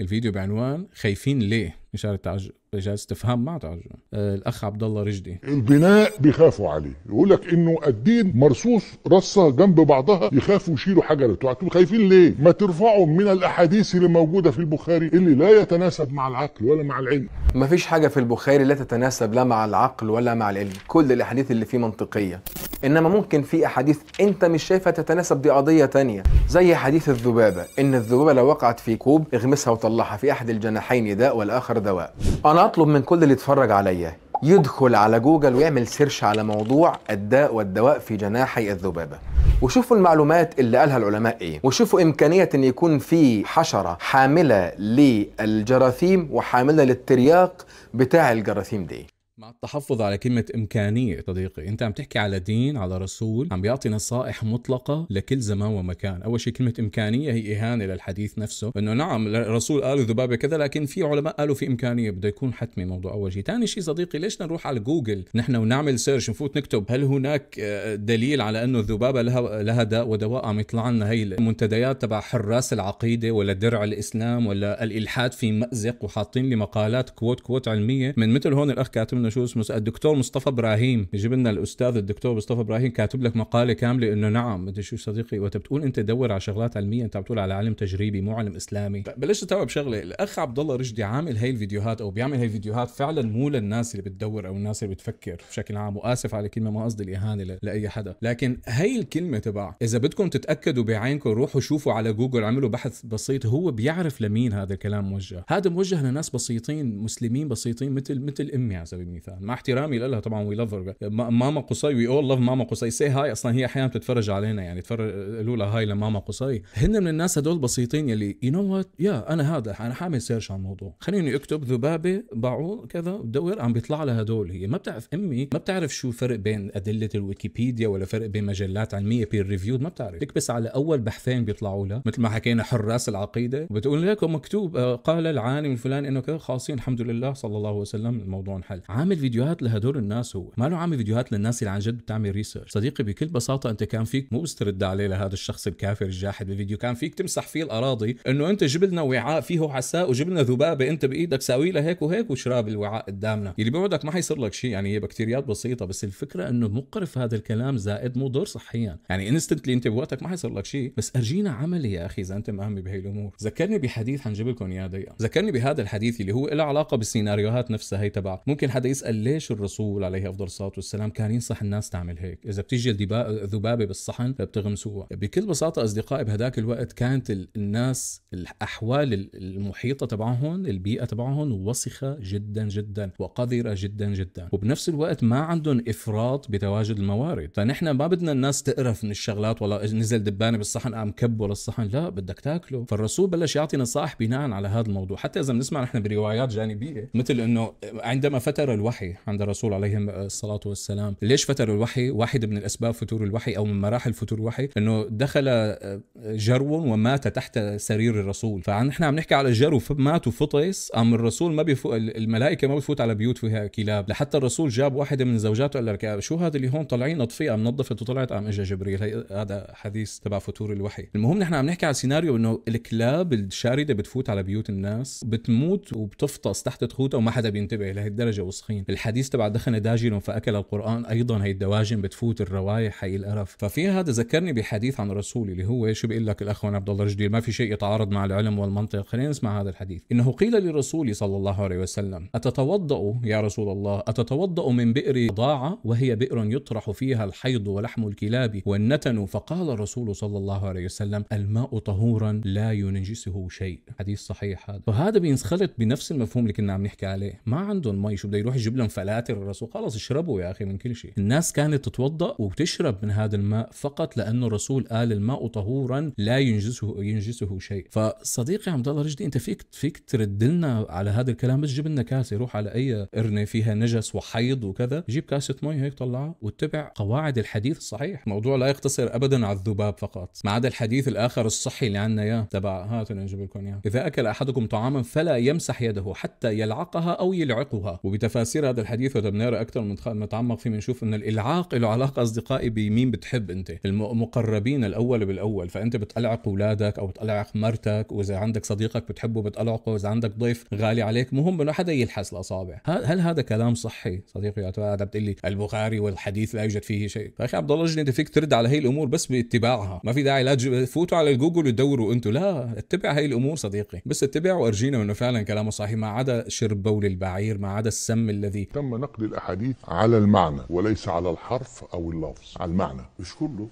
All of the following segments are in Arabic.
الفيديو بعنوان خايفين ليه إشارة تعجب اجازه استفهام مع تعجب آه، الأخ عبد الله رجدي البناء بيخافوا عليه يقول لك إنه الدين مرصوص رصة جنب بعضها يخافوا يشيلوا حجر انتوا خايفين ليه؟ ما ترفعوا من الأحاديث اللي موجودة في البخاري اللي لا يتناسب مع العقل ولا مع العلم ما فيش حاجة في البخاري لا تتناسب لا مع العقل ولا مع العلم كل الأحاديث اللي فيه منطقية انما ممكن في احاديث انت مش شايفها تتناسب دي قضيه تانية زي حديث الذبابه ان الذبابه لو وقعت في كوب اغمسها وطلعها في احد الجناحين داء والاخر داء دواء انا اطلب من كل اللي يتفرج عليا يدخل على جوجل ويعمل سيرش على موضوع الداء والدواء في جناحي الذبابه وشوفوا المعلومات اللي قالها العلماء ايه وشوفوا امكانيه ان يكون في حشره حامله للجراثيم وحامله للترياق بتاع الجراثيم دي مع التحفظ على كلمة إمكانية صديقي أنت عم تحكي على دين على رسول عم بيعطي نصائح مطلقة لكل زمان ومكان أول شيء كلمة إمكانية هي إهانة للحديث نفسه أنه نعم الرسول قالوا ذبابة كذا لكن في علماء قالوا في إمكانية بده يكون حتمي موضوع أول شيء ثاني شيء صديقي ليش نروح على جوجل نحن ونعمل سيرش نفوت نكتب هل هناك آه، دليل على أنه الذبابة لها, لها داء ودواء عم يطلع لنا هي المنتديات تبع حراس العقيدة ولا درع الإسلام ولا الإلحاد في مأزق وحاطين لي مقالات كوت كوت علمية من مثل هون الأخ كاتب انه شو اسمه الدكتور مصطفى ابراهيم يجيب لنا الاستاذ الدكتور مصطفى ابراهيم كاتب لك مقاله كامله انه نعم مدري شو صديقي وقت بتقول انت دور على شغلات علميه انت بتقول على علم تجريبي مو علم اسلامي بلشت استوعب بشغله الاخ عبد الله رشدي عامل هاي الفيديوهات او بيعمل هاي الفيديوهات فعلا مو للناس اللي بتدور او الناس اللي بتفكر بشكل عام واسف على كلمه ما قصدي الاهانه لاي حدا لكن هاي الكلمه تبع اذا بدكم تتاكدوا بعينكم روحوا شوفوا على جوجل اعملوا بحث بسيط هو بيعرف لمين هذا الكلام موجه هذا موجه لناس بسيطين مسلمين بسيطين مثل مثل امي على سبيل مثال مع احترامي لها طبعا وي لاف ماما قصي وي اول لاف ماما قصي سي هاي اصلا هي احيانا بتتفرج علينا يعني تفرج قالوا لها هاي لماما قصي هن من الناس هدول بسيطين يلي يو نو وات يا انا هذا انا حامل سيرش على الموضوع خليني اكتب ذبابه باعوا كذا بدور عم بيطلع لها هدول هي ما بتعرف امي ما بتعرف شو فرق بين ادله الويكيبيديا ولا فرق بين مجلات علميه بير ريفيو ما بتعرف تكبس على اول بحثين بيطلعوا لها مثل ما حكينا حراس العقيده وبتقول لكم مكتوب آه، قال العالم الفلاني انه كذا خاصين الحمد لله صلى الله وسلم الموضوع انحل عامل فيديوهات لهدول الناس هو ما له عامل فيديوهات للناس اللي عن جد بتعمل ريسيرش صديقي بكل بساطه انت كان فيك مو مسترد عليه لهذا الشخص الكافر الجاحد بالفيديو كان فيك تمسح فيه الاراضي انه انت جيب لنا وعاء فيه عساء وجيب لنا ذبابه انت بايدك ساوي له هيك وهيك وشراب الوعاء قدامنا اللي بيقعدك ما حيصير لك شيء يعني هي بكتيريات بسيطه بس الفكره انه مقرف هذا الكلام زائد مضر صحيا يعني انستنتلي انت بوقتك ما حيصير لك شيء بس ارجينا عملي يا اخي اذا انت مهم بهي الامور ذكرني بحديث حنجيب لكم اياه ذكرني بهذا الحديث اللي هو له علاقه بالسيناريوهات نفسها هي تبع ممكن حدا يسال ليش الرسول عليه افضل الصلاه والسلام كان ينصح الناس تعمل هيك اذا بتيجي الذبابه بالصحن بتغمسوها بكل بساطه اصدقائي بهداك الوقت كانت الناس الاحوال المحيطه تبعهم البيئه تبعهم وسخه جدا جدا وقذره جدا جدا وبنفس الوقت ما عندهم افراط بتواجد الموارد فنحن ما بدنا الناس تقرف من الشغلات والله نزل دبانه بالصحن قام كبر الصحن لا بدك تاكله فالرسول بلش يعطي نصائح بناء على هذا الموضوع حتى اذا بنسمع نحن بروايات جانبيه مثل انه عندما فتر الوقت الوحي عند الرسول عليه الصلاة والسلام ليش فتر الوحي واحد من الأسباب فتور الوحي أو من مراحل فتور الوحي أنه دخل آه، جرو ومات تحت سرير الرسول فنحن عم نحكي على الجرو مات وفطس أم الرسول ما بيفو الملائكة ما بتفوت على بيوت فيها كلاب لحتى الرسول جاب واحدة من زوجاته قال لك شو هذا اللي هون طالعين أم نظفت وطلعت قام اجى جبريل هذا حديث تبع فتور الوحي المهم نحن عم نحكي على سيناريو انه الكلاب الشارده بتفوت على بيوت الناس بتموت وبتفطس تحت تخوتها وما حدا بينتبه لهي الدرجه وسخين الدواجن الحديث تبع دخن داجن فأكل القرآن أيضا هي الدواجن بتفوت الروايح هي القرف ففي هذا ذكرني بحديث عن الرسول اللي هو شو بيقول لك الأخوان عبد الله رجدي ما في شيء يتعارض مع العلم والمنطق خلينا نسمع هذا الحديث إنه قيل للرسول صلى الله عليه وسلم أتتوضأ يا رسول الله أتتوضأ من بئر ضاعة وهي بئر يطرح فيها الحيض ولحم الكلاب والنتن فقال الرسول صلى الله عليه وسلم الماء طهورا لا ينجسه شيء حديث صحيح هذا فهذا بينخلط بنفس المفهوم اللي كنا عم نحكي عليه ما عندهم مي شو بده يروح يجيب لهم فلاتر الرسول خلاص اشربوا يا اخي من كل شيء الناس كانت تتوضا وتشرب من هذا الماء فقط لانه الرسول قال الماء طهورا لا ينجسه ينجسه شيء فصديقي عبد الله رشدي انت فيك فيك ترد لنا على هذا الكلام بس جيب لنا كاسه روح على اي قرنه فيها نجس وحيض وكذا جيب كاسه مي هيك طلعها واتبع قواعد الحديث الصحيح الموضوع لا يقتصر ابدا على الذباب فقط ما عدا الحديث الاخر الصحي اللي عندنا اياه تبع هات نجيب لكم اياه اذا اكل احدكم طعاما فلا يمسح يده حتى يلعقها او يلعقها وبتفاسير تفسير هذا الحديث وقت بنقرا اكثر ونتعمق فيه بنشوف ان الالعاق له علاقه اصدقائي بمين بتحب انت المقربين الاول بالاول فانت بتقلعق اولادك او بتقلعق مرتك واذا عندك صديقك بتحبه بتقلعقه واذا عندك ضيف غالي عليك مهم انه حدا يلحس الاصابع هل هذا كلام صحي صديقي هذا يعني بتقول لي البخاري والحديث لا يوجد فيه شيء يا اخي عبد الله انت فيك ترد على هي الامور بس باتباعها ما في داعي لا تفوتوا على الجوجل وتدوروا انتم لا اتبع هي الامور صديقي بس اتبع وارجينا انه فعلا كلامه صحيح ما عدا شرب بول البعير ما عدا السم الذي تم نقل الأحاديث على المعنى وليس على الحرف أو اللفظ على المعنى مش كله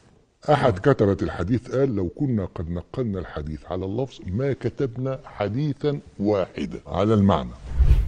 أحد كتبة الحديث قال لو كنا قد نقلنا الحديث على اللفظ ما كتبنا حديثا واحدا على المعنى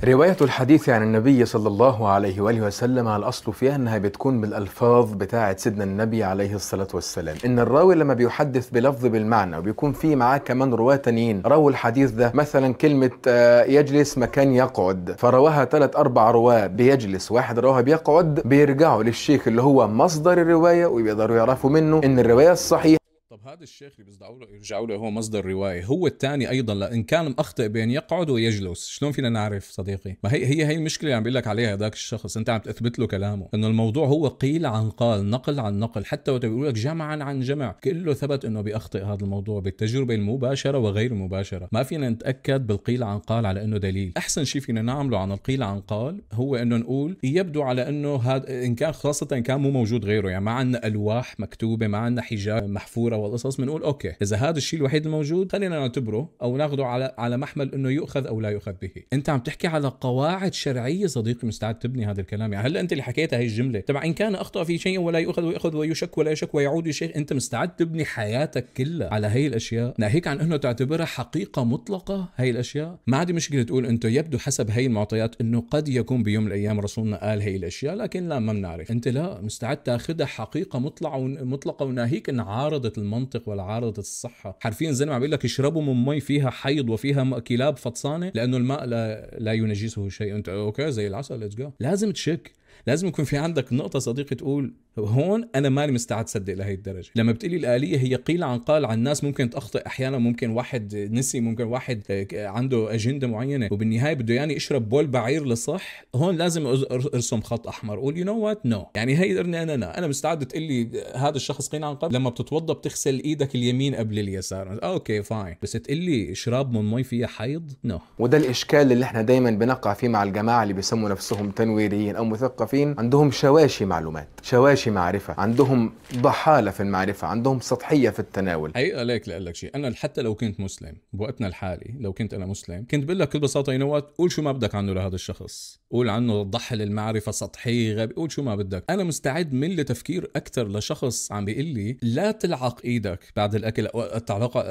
رواية الحديث عن النبي صلى الله عليه وآله وسلم على الأصل فيها أنها بتكون بالألفاظ بتاعة سيدنا النبي عليه الصلاة والسلام إن الراوي لما بيحدث بلفظ بالمعنى وبيكون فيه معاه كمان رواة تانيين رووا الحديث ده مثلا كلمة آه، يجلس مكان يقعد فرواها ثلاث أربع رواة بيجلس واحد رواها بيقعد بيرجعوا للشيخ اللي هو مصدر الرواية وبيقدروا يعرفوا منه إن الرواية الصحيحة طب هذا الشيخ اللي بيصدعوا له يرجعوا له هو مصدر روايه هو الثاني ايضا لان كان مخطئ بين يقعد ويجلس شلون فينا نعرف صديقي ما هي هي هي المشكله اللي عم بقول لك عليها هذاك الشخص انت عم تثبت له كلامه انه الموضوع هو قيل عن قال نقل عن نقل حتى وقت بيقول لك جمعا عن جمع كله ثبت انه بيخطئ هذا الموضوع بالتجربه المباشره وغير المباشره ما فينا نتاكد بالقيل عن قال على انه دليل احسن شيء فينا نعمله عن القيل عن قال هو انه نقول يبدو على انه هذا ان كان خاصه إن كان مو موجود غيره يعني ما عندنا الواح مكتوبه ما عندنا حجاب محفوره القصص بنقول اوكي اذا هذا الشيء الوحيد الموجود خلينا نعتبره او ناخذه على على محمل انه يؤخذ او لا يؤخذ به انت عم تحكي على قواعد شرعيه صديقي مستعد تبني هذا الكلام يعني هلا انت اللي حكيتها هي الجمله تبع ان كان اخطا في شيء ولا يؤخذ ويأخذ ويشك ولا يشك ويعود يشيخ انت مستعد تبني حياتك كلها على هي الاشياء ناهيك عن انه تعتبرها حقيقه مطلقه هي الاشياء ما عندي مشكله تقول انت يبدو حسب هي المعطيات انه قد يكون بيوم من الايام رسولنا قال هي الاشياء لكن لا ما بنعرف انت لا مستعد تاخذها حقيقه مطلقه مطلقه وناهيك ان عارضت المنطق المنطق ولا عارضة الصحة حرفيا زي ما عم بيقول لك اشربوا من مي فيها حيض وفيها كلاب فطسانة لأنه الماء لا, لا ينجسه شيء أنت أوكي زي العسل ليتس جو لازم تشك لازم يكون في عندك نقطه صديقي تقول هون انا ماني مستعد صدق لهي الدرجه لما بتقلي الاليه هي قيل عن قال عن الناس ممكن تخطئ احيانا ممكن واحد نسي ممكن واحد آه، عنده اجنده معينه وبالنهايه بده يعني يشرب بول بعير لصح هون لازم ارسم خط احمر قول يو نو وات نو يعني هي قرني انا انا مستعد تقولي هذا الشخص قيل عن قال لما بتتوضى بتغسل ايدك اليمين قبل اليسار اوكي فاين بس تقولي شراب من مي فيها حيض نو no. وده الاشكال اللي احنا دايما بنقع فيه مع الجماعه اللي بيسموا نفسهم تنويريين او مثقف المثقفين عندهم شواشي معلومات شواشي معرفة عندهم ضحالة في المعرفة عندهم سطحية في التناول أي ليك لأقول لك شيء أنا حتى لو كنت مسلم بوقتنا الحالي لو كنت أنا مسلم كنت بقول لك بكل بساطة يو نو قول شو ما بدك عنه لهذا الشخص قول عنه ضحل المعرفة سطحي غبي قول شو ما بدك أنا مستعد من لتفكير أكثر لشخص عم بيقول لي لا تلعق إيدك بعد الأكل أو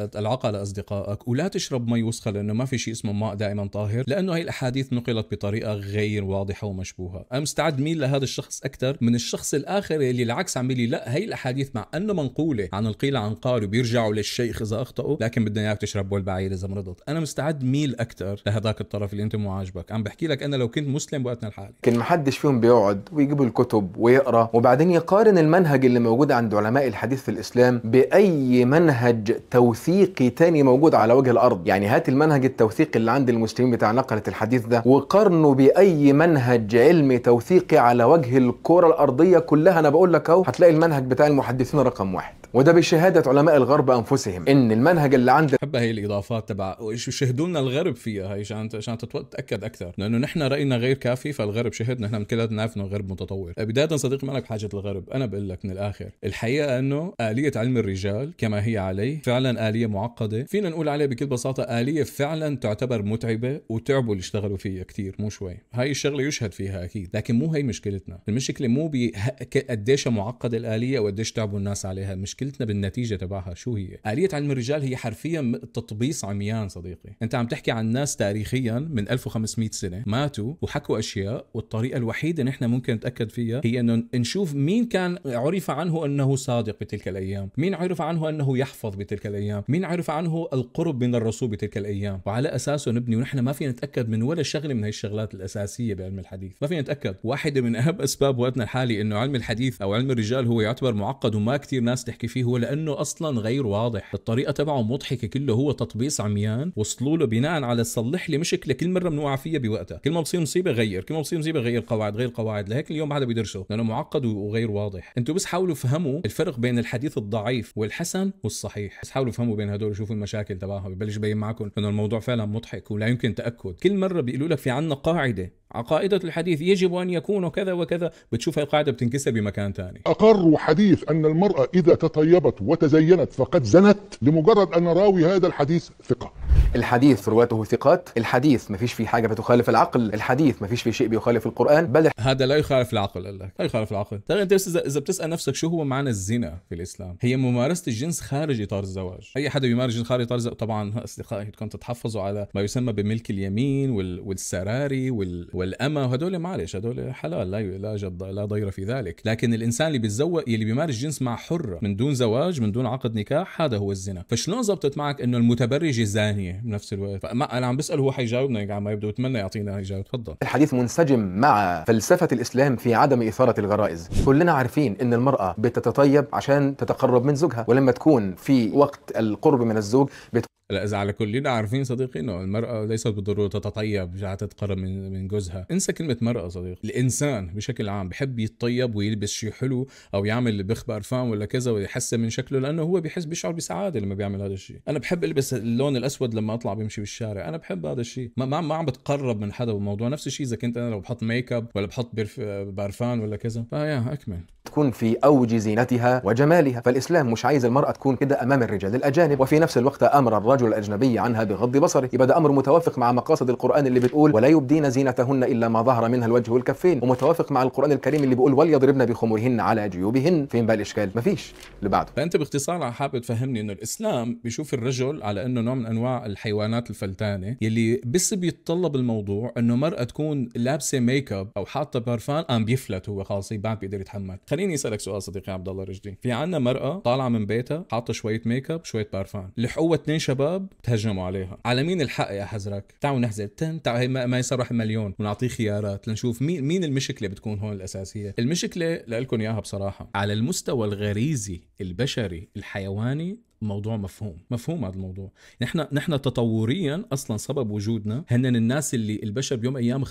تلعقها لأصدقائك ولا تشرب مي وسخة لأنه ما في شيء اسمه ماء دائما طاهر لأنه هي الأحاديث نقلت بطريقة غير واضحة ومشبوهة أنا مستعد بتميل لهذا الشخص اكثر من الشخص الاخر اللي العكس عم لي لا هي الاحاديث مع انه منقوله عن القيل عن قال وبيرجعوا للشيخ اذا اخطاوا لكن بدنا اياك تشرب بول اذا مرضت انا مستعد ميل اكثر لهذاك الطرف اللي انت مو عاجبك عم بحكي لك انا لو كنت مسلم بوقتنا الحالي كان ما حدش فيهم بيقعد ويجيب الكتب ويقرا وبعدين يقارن المنهج اللي موجود عند علماء الحديث في الاسلام باي منهج توثيقي تاني موجود على وجه الارض يعني هات المنهج التوثيقي اللي عند المسلمين بتاع نقله الحديث ده وقارنه باي منهج علمي توثيقي على وجه الكره الارضيه كلها انا بقول لك اهو هتلاقي المنهج بتاع المحدثين رقم واحد وده بشهاده علماء الغرب انفسهم ان المنهج اللي عند حبة هي الاضافات تبع شهدوا لنا الغرب فيها هي عشان عشان تتاكد اكثر لانه نحن راينا غير كافي فالغرب شهد نحن كلنا نعرف انه الغرب متطور بدايه صديق ما انا بحاجه الغرب انا بقول لك من الاخر الحقيقه انه اليه علم الرجال كما هي عليه فعلا اليه معقده فينا نقول عليه بكل بساطه اليه فعلا تعتبر متعبه وتعبوا اللي اشتغلوا فيها كثير مو شوي هاي الشغله يشهد فيها اكيد لكن مو هي مشكلتنا المشكله مو بقديش معقده الاليه وقديش تعبوا الناس عليها المشكله مشكلتنا بالنتيجه تبعها شو هي آلية علم الرجال هي حرفيا تطبيص عميان صديقي انت عم تحكي عن ناس تاريخيا من 1500 سنه ماتوا وحكوا اشياء والطريقه الوحيده نحن ممكن نتاكد فيها هي انه نشوف مين كان عرف عنه انه صادق بتلك الايام مين عرف عنه انه يحفظ بتلك الايام مين عرف عنه القرب من الرسول بتلك الايام وعلى اساسه نبني ونحن ما فينا نتاكد من ولا شغله من هي الشغلات الاساسيه بعلم الحديث ما فينا نتاكد واحده من اهم اسباب وقتنا الحالي انه علم الحديث او علم الرجال هو يعتبر معقد وما كثير ناس تحكي بيحكي فيه هو لانه اصلا غير واضح الطريقه تبعه مضحكه كله هو تطبيس عميان وصلوا له بناء على صلح لي مشكله كل مره بنوقع فيها بوقتها كل ما بصير مصيبه غير كل ما بصير مصيبه غير قواعد غير قواعد لهيك اليوم هذا حدا بيدرسه لانه معقد وغير واضح انتم بس حاولوا فهموا الفرق بين الحديث الضعيف والحسن والصحيح بس حاولوا فهموا بين هدول شوفوا المشاكل تبعها ببلش يبين معكم انه الموضوع فعلا مضحك ولا يمكن تاكد كل مره بيقولوا لك في عنا قاعده عقائدة الحديث يجب أن يكون كذا وكذا بتشوف القاعدة بتنكسر بمكان تاني أقروا حديث أن المرأة إذا تطيبت وتزينت فقد زنت لمجرد أن راوي هذا الحديث ثقة الحديث رواته ثقات الحديث ما فيش فيه حاجة بتخالف العقل الحديث ما فيش فيه شيء بيخالف القرآن بل هذا لا يخالف العقل لك لا يخالف العقل ترى أنت إذا بتسأل نفسك شو هو معنى الزنا في الإسلام هي ممارسة الجنس خارج إطار الزواج أي حدا بيمارس الجنس خارج إطار الزواج طبعا أصدقائي كنت تحفظوا على ما يسمى بملك اليمين والسراري وال والأما هدول معلش هدول حلال لا لا جد لا ضير في ذلك لكن الإنسان اللي بيتزوج اللي بيمارس جنس مع حرة من دون زواج من دون عقد نكاح هذا هو الزنا فشلون زبطت معك إنه المتبرجة زانية بنفس الوقت فما أنا عم بسأل هو حيجاوبنا على يعني ما يبدو أتمنى يعطينا إجابة تفضل الحديث منسجم مع فلسفة الإسلام في عدم إثارة الغرائز كلنا عارفين إن المرأة بتتطيب عشان تتقرب من زوجها ولما تكون في وقت القرب من الزوج بت... لا إذا على كلنا عارفين صديقي إنه المرأة ليست بالضرورة تتطيب جاعة تتقرب من من جوزها، انسى كلمة مرأة صديقي، الإنسان بشكل عام بحب يتطيب ويلبس شيء حلو أو يعمل بيخبى أرفان ولا كذا ويحسن من شكله لأنه هو بحس بيشعر بسعادة لما بيعمل هذا الشيء، أنا بحب ألبس اللون الأسود لما أطلع بمشي بالشارع، أنا بحب هذا الشيء، ما ما عم بتقرب من حدا بالموضوع، نفس الشيء إذا كنت أنا لو بحط ميك اب ولا بحط بارفان برفان ولا كذا، فيا أكمل تكون في اوج زينتها وجمالها فالاسلام مش عايز المراه تكون كده امام الرجال الاجانب وفي نفس الوقت امر الرجل الاجنبي عنها بغض بصره يبقى ده امر متوافق مع مقاصد القران اللي بتقول ولا يبدين زينتهن الا ما ظهر منها الوجه والكفين ومتوافق مع القران الكريم اللي بيقول وليضربن بخمورهن على جيوبهن فين بقى الاشكال مفيش اللي بعده فانت باختصار حابب تفهمني انه الاسلام بيشوف الرجل على انه نوع من انواع الحيوانات الفلتانه يلي بس بيتطلب الموضوع انه مرأة تكون لابسه ميك اب او حاطه بارفان ام بيفلت هو خلاص بعد بيقدر يتحمل خليني اسالك سؤال صديقي عبد الله رجدي في عنا مرأة طالعة من بيتها حاطة شوية ميك اب شوية بارفان لحقوها اثنين شباب تهجموا عليها على مين الحق يا حزرك تعالوا نحزر تن تعالوا هي ما يصرح مليون ونعطيه خيارات لنشوف مين مين المشكلة بتكون هون الأساسية المشكلة لكم إياها بصراحة على المستوى الغريزي البشري الحيواني موضوع مفهوم مفهوم هذا الموضوع نحن نحن تطوريا اصلا سبب وجودنا هن الناس اللي البشر بيوم ايام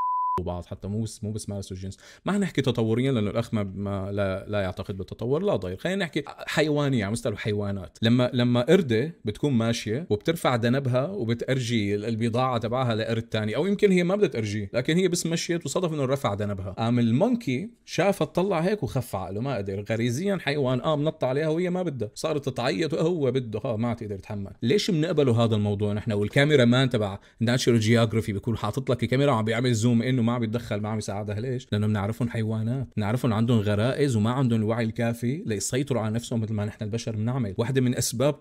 بعض حتى مو بس مو بس مارسوا الجنس ما نحكي تطوريا لانه الاخ ما, ما لا, لا يعتقد بالتطور لا ضير خلينا نحكي حيوانيه على مستوى الحيوانات لما لما قرده بتكون ماشيه وبترفع دنبها وبتأرجي البضاعه تبعها لقرد ثاني او يمكن هي ما بدها تأرجيه لكن هي بس مشيت وصدف انه رفع دنبها قام المونكي شافها طلع هيك وخف عقله ما قدر غريزيا حيوان قام آه، نط عليها وهي ما بدها صارت تعيط وهو بده آه، ما عاد يقدر يتحمل ليش بنقبله هذا الموضوع نحن والكاميرا مان تبع ناتشورال جيوغرافي بيكون حاطط لك الكاميرا وعم بيعمل زوم انه ما عم يتدخل ما عم يساعدها ليش؟ لانه بنعرفهم حيوانات، بنعرفهم عندهم غرائز وما عندهم الوعي الكافي ليسيطروا على نفسهم مثل ما نحن البشر بنعمل، واحدة من اسباب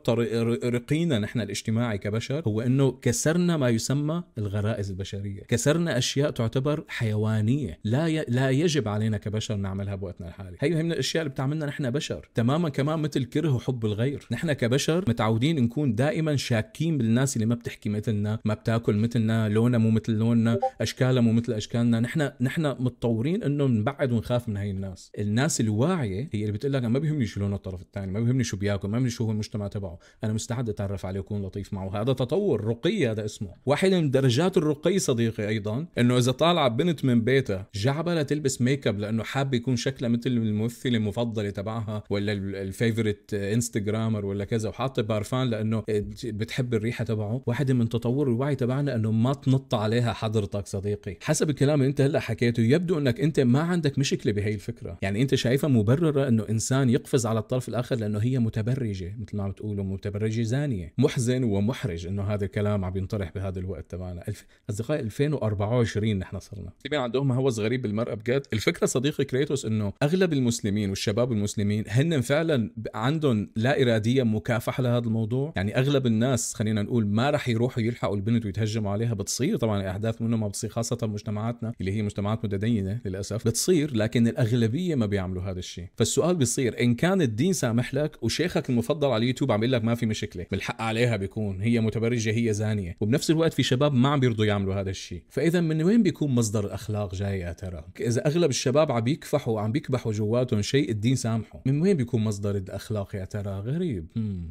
رقينا نحن الاجتماعي كبشر هو انه كسرنا ما يسمى الغرائز البشرية، كسرنا اشياء تعتبر حيوانية، لا ي... لا يجب علينا كبشر نعملها بوقتنا الحالي، هي من الاشياء اللي بتعملنا نحن بشر، تماما كمان مثل كره وحب الغير، نحن كبشر متعودين نكون دائما شاكين بالناس اللي ما بتحكي مثلنا، ما بتاكل مثلنا، لونها مو مثل لوننا، اشكالها مو مثل اشكال اشكالنا نحن نحن متطورين انه نبعد ونخاف من هاي الناس الناس الواعيه هي اللي بتقول لك ما بيهمني شو لون الطرف الثاني ما بيهمني شو بياكل ما بيهمني شو هو المجتمع تبعه انا مستعد اتعرف عليه وكون لطيف معه هذا تطور رقي هذا اسمه واحد من درجات الرقي صديقي ايضا انه اذا طالعه بنت من بيتها جعبها تلبس ميك اب لانه حابه يكون شكلها مثل الممثله المفضله تبعها ولا الفيفورت انستغرامر ولا كذا وحاطه بارفان لانه بتحب الريحه تبعه واحده من تطور الوعي تبعنا انه ما تنط عليها حضرتك صديقي حسب الكلام اللي انت هلا حكيته يبدو انك انت ما عندك مشكله بهي الفكره يعني انت شايفها مبرره انه انسان يقفز على الطرف الاخر لانه هي متبرجه مثل ما عم تقولوا متبرجه زانيه محزن ومحرج انه هذا الكلام عم ينطرح بهذا الوقت تبعنا الف... اصدقائي 2024 نحن صرنا تبين عندهم هوس غريب بالمراه بجد الفكره صديقي كريتوس انه اغلب المسلمين والشباب المسلمين هن فعلا عندهم لا اراديه مكافحه لهذا الموضوع يعني اغلب الناس خلينا نقول ما راح يروحوا يلحقوا البنت ويتهجموا عليها بتصير طبعا احداث منه ما بتصير خاصه مجتمعات مجتمعاتنا اللي هي مجتمعات متدينه للاسف بتصير لكن الاغلبيه ما بيعملوا هذا الشيء فالسؤال بيصير ان كان الدين سامح لك وشيخك المفضل على اليوتيوب عم يقول لك ما في مشكله من الحق عليها بيكون هي متبرجه هي زانيه وبنفس الوقت في شباب ما عم بيرضوا يعملوا هذا الشيء فاذا من وين بيكون مصدر الاخلاق جاي يا ترى اذا اغلب الشباب عم يكفحوا وعم بيكبحوا جواتهم شيء الدين سامحه من وين بيكون مصدر الاخلاق يا ترى غريب مم.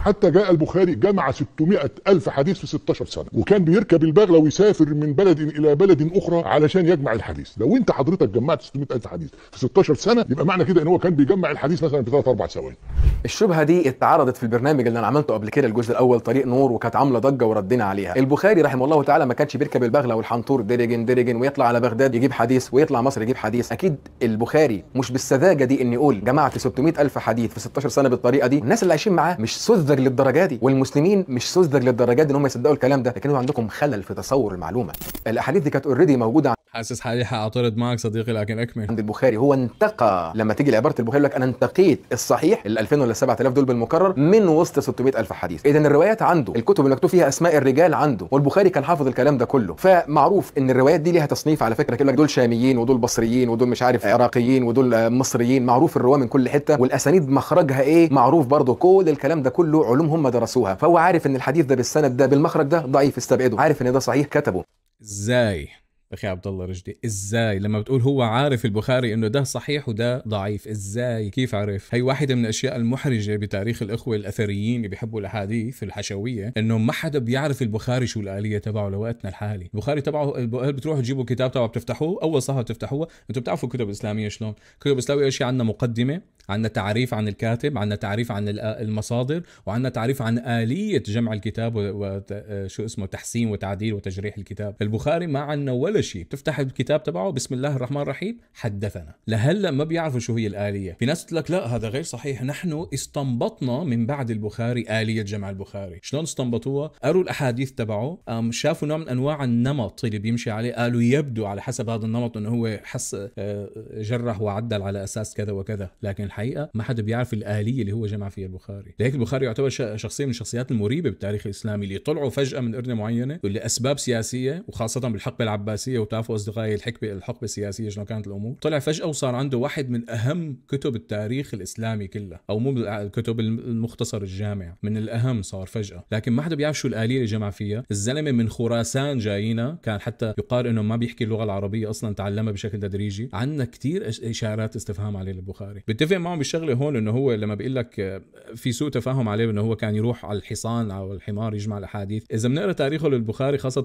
حتى جاء البخاري جمع 600 ألف حديث في 16 سنة وكان بيركب البغلة ويسافر من بلد إلى بلد أخرى فتره علشان يجمع الحديث لو انت حضرتك جمعت 600000 حديث في 16 سنه يبقى معنى كده ان هو كان بيجمع الحديث مثلا في 3 4 ثواني الشبهه دي اتعرضت في البرنامج اللي انا عملته قبل كده الجزء الاول طريق نور وكانت عامله ضجه وردينا عليها البخاري رحمه الله تعالى ما كانش بيركب البغله والحنطور ديرجن ديرجن ويطلع على بغداد يجيب حديث ويطلع مصر يجيب حديث اكيد البخاري مش بالسذاجه دي ان يقول جمعت 600000 حديث في 16 سنه بالطريقه دي الناس اللي عايشين معاه مش سذج للدرجه دي والمسلمين مش سذج للدرجه دي ان هم يصدقوا الكلام ده لكن عندكم خلل في تصور المعلومه الاحاديث دي كانت اوريدي موجوده حاسس حالي هعترض معك صديقي لكن اكمل عند البخاري هو انتقى لما تيجي لعباره البخاري يقول لك انا انتقيت الصحيح ال 2000 ولا 7000 دول بالمكرر من وسط 600000 حديث اذا الروايات عنده الكتب اللي مكتوب فيها اسماء الرجال عنده والبخاري كان حافظ الكلام ده كله فمعروف ان الروايات دي ليها تصنيف على فكره يقول لك دول شاميين ودول بصريين ودول مش عارف عراقيين ودول مصريين معروف الرواه من كل حته والاسانيد مخرجها ايه معروف برضه كل الكلام ده كله علوم هم درسوها فهو عارف ان الحديث ده بالسند ده بالمخرج ده ضعيف استبعده عارف ان ده صحيح كتبه ازاي اخي عبد الله رشدي ازاي لما بتقول هو عارف البخاري انه ده صحيح وده ضعيف ازاي كيف عرف هي واحده من الاشياء المحرجه بتاريخ الاخوه الاثريين اللي بيحبوا الاحاديث الحشويه انه ما حدا بيعرف البخاري شو الاليه تبعه لوقتنا الحالي البخاري تبعه هل بتروحوا تجيبوا كتاب تبعه بتفتحوه اول صفحه بتفتحوها انتم بتعرفوا الكتب الاسلاميه شلون الكتب الاسلاميه شيء عندنا مقدمه عندنا تعريف عن الكاتب عندنا تعريف عن المصادر وعندنا تعريف عن آلية جمع الكتاب وشو اسمه تحسين وتعديل وتجريح الكتاب البخاري ما عندنا ولا شيء بتفتح الكتاب تبعه بسم الله الرحمن الرحيم حدثنا لهلا ما بيعرفوا شو هي الآلية في ناس لك لا هذا غير صحيح نحن استنبطنا من بعد البخاري آلية جمع البخاري شلون استنبطوها قروا الأحاديث تبعه شافوا نوع من أنواع النمط اللي بيمشي عليه قالوا يبدو على حسب هذا النمط أنه هو حس آه، جرح وعدل على أساس كذا وكذا لكن الحقيقه ما حدا بيعرف الاليه اللي هو جمع فيها البخاري لهيك البخاري يعتبر شخصيه من الشخصيات المريبه بالتاريخ الاسلامي اللي طلعوا فجاه من ارنه معينه ولاسباب سياسيه وخاصه بالحقبه العباسيه وتعرفوا اصدقائي الحقبه الحقبه السياسيه شلون كانت الامور طلع فجاه وصار عنده واحد من اهم كتب التاريخ الاسلامي كله او مو الكتب المختصر الجامع من الاهم صار فجاه لكن ما حدا بيعرف شو الاليه اللي جمع فيها الزلمه من خراسان جايينا كان حتى يقال انه ما بيحكي اللغه العربيه اصلا تعلمها بشكل تدريجي عندنا كثير اشارات استفهام عليه البخاري بتفق معه بشغله هون انه هو لما بيقول لك في سوء تفاهم عليه انه هو كان يروح على الحصان او الحمار يجمع الاحاديث، اذا بنقرا تاريخه للبخاري خاصه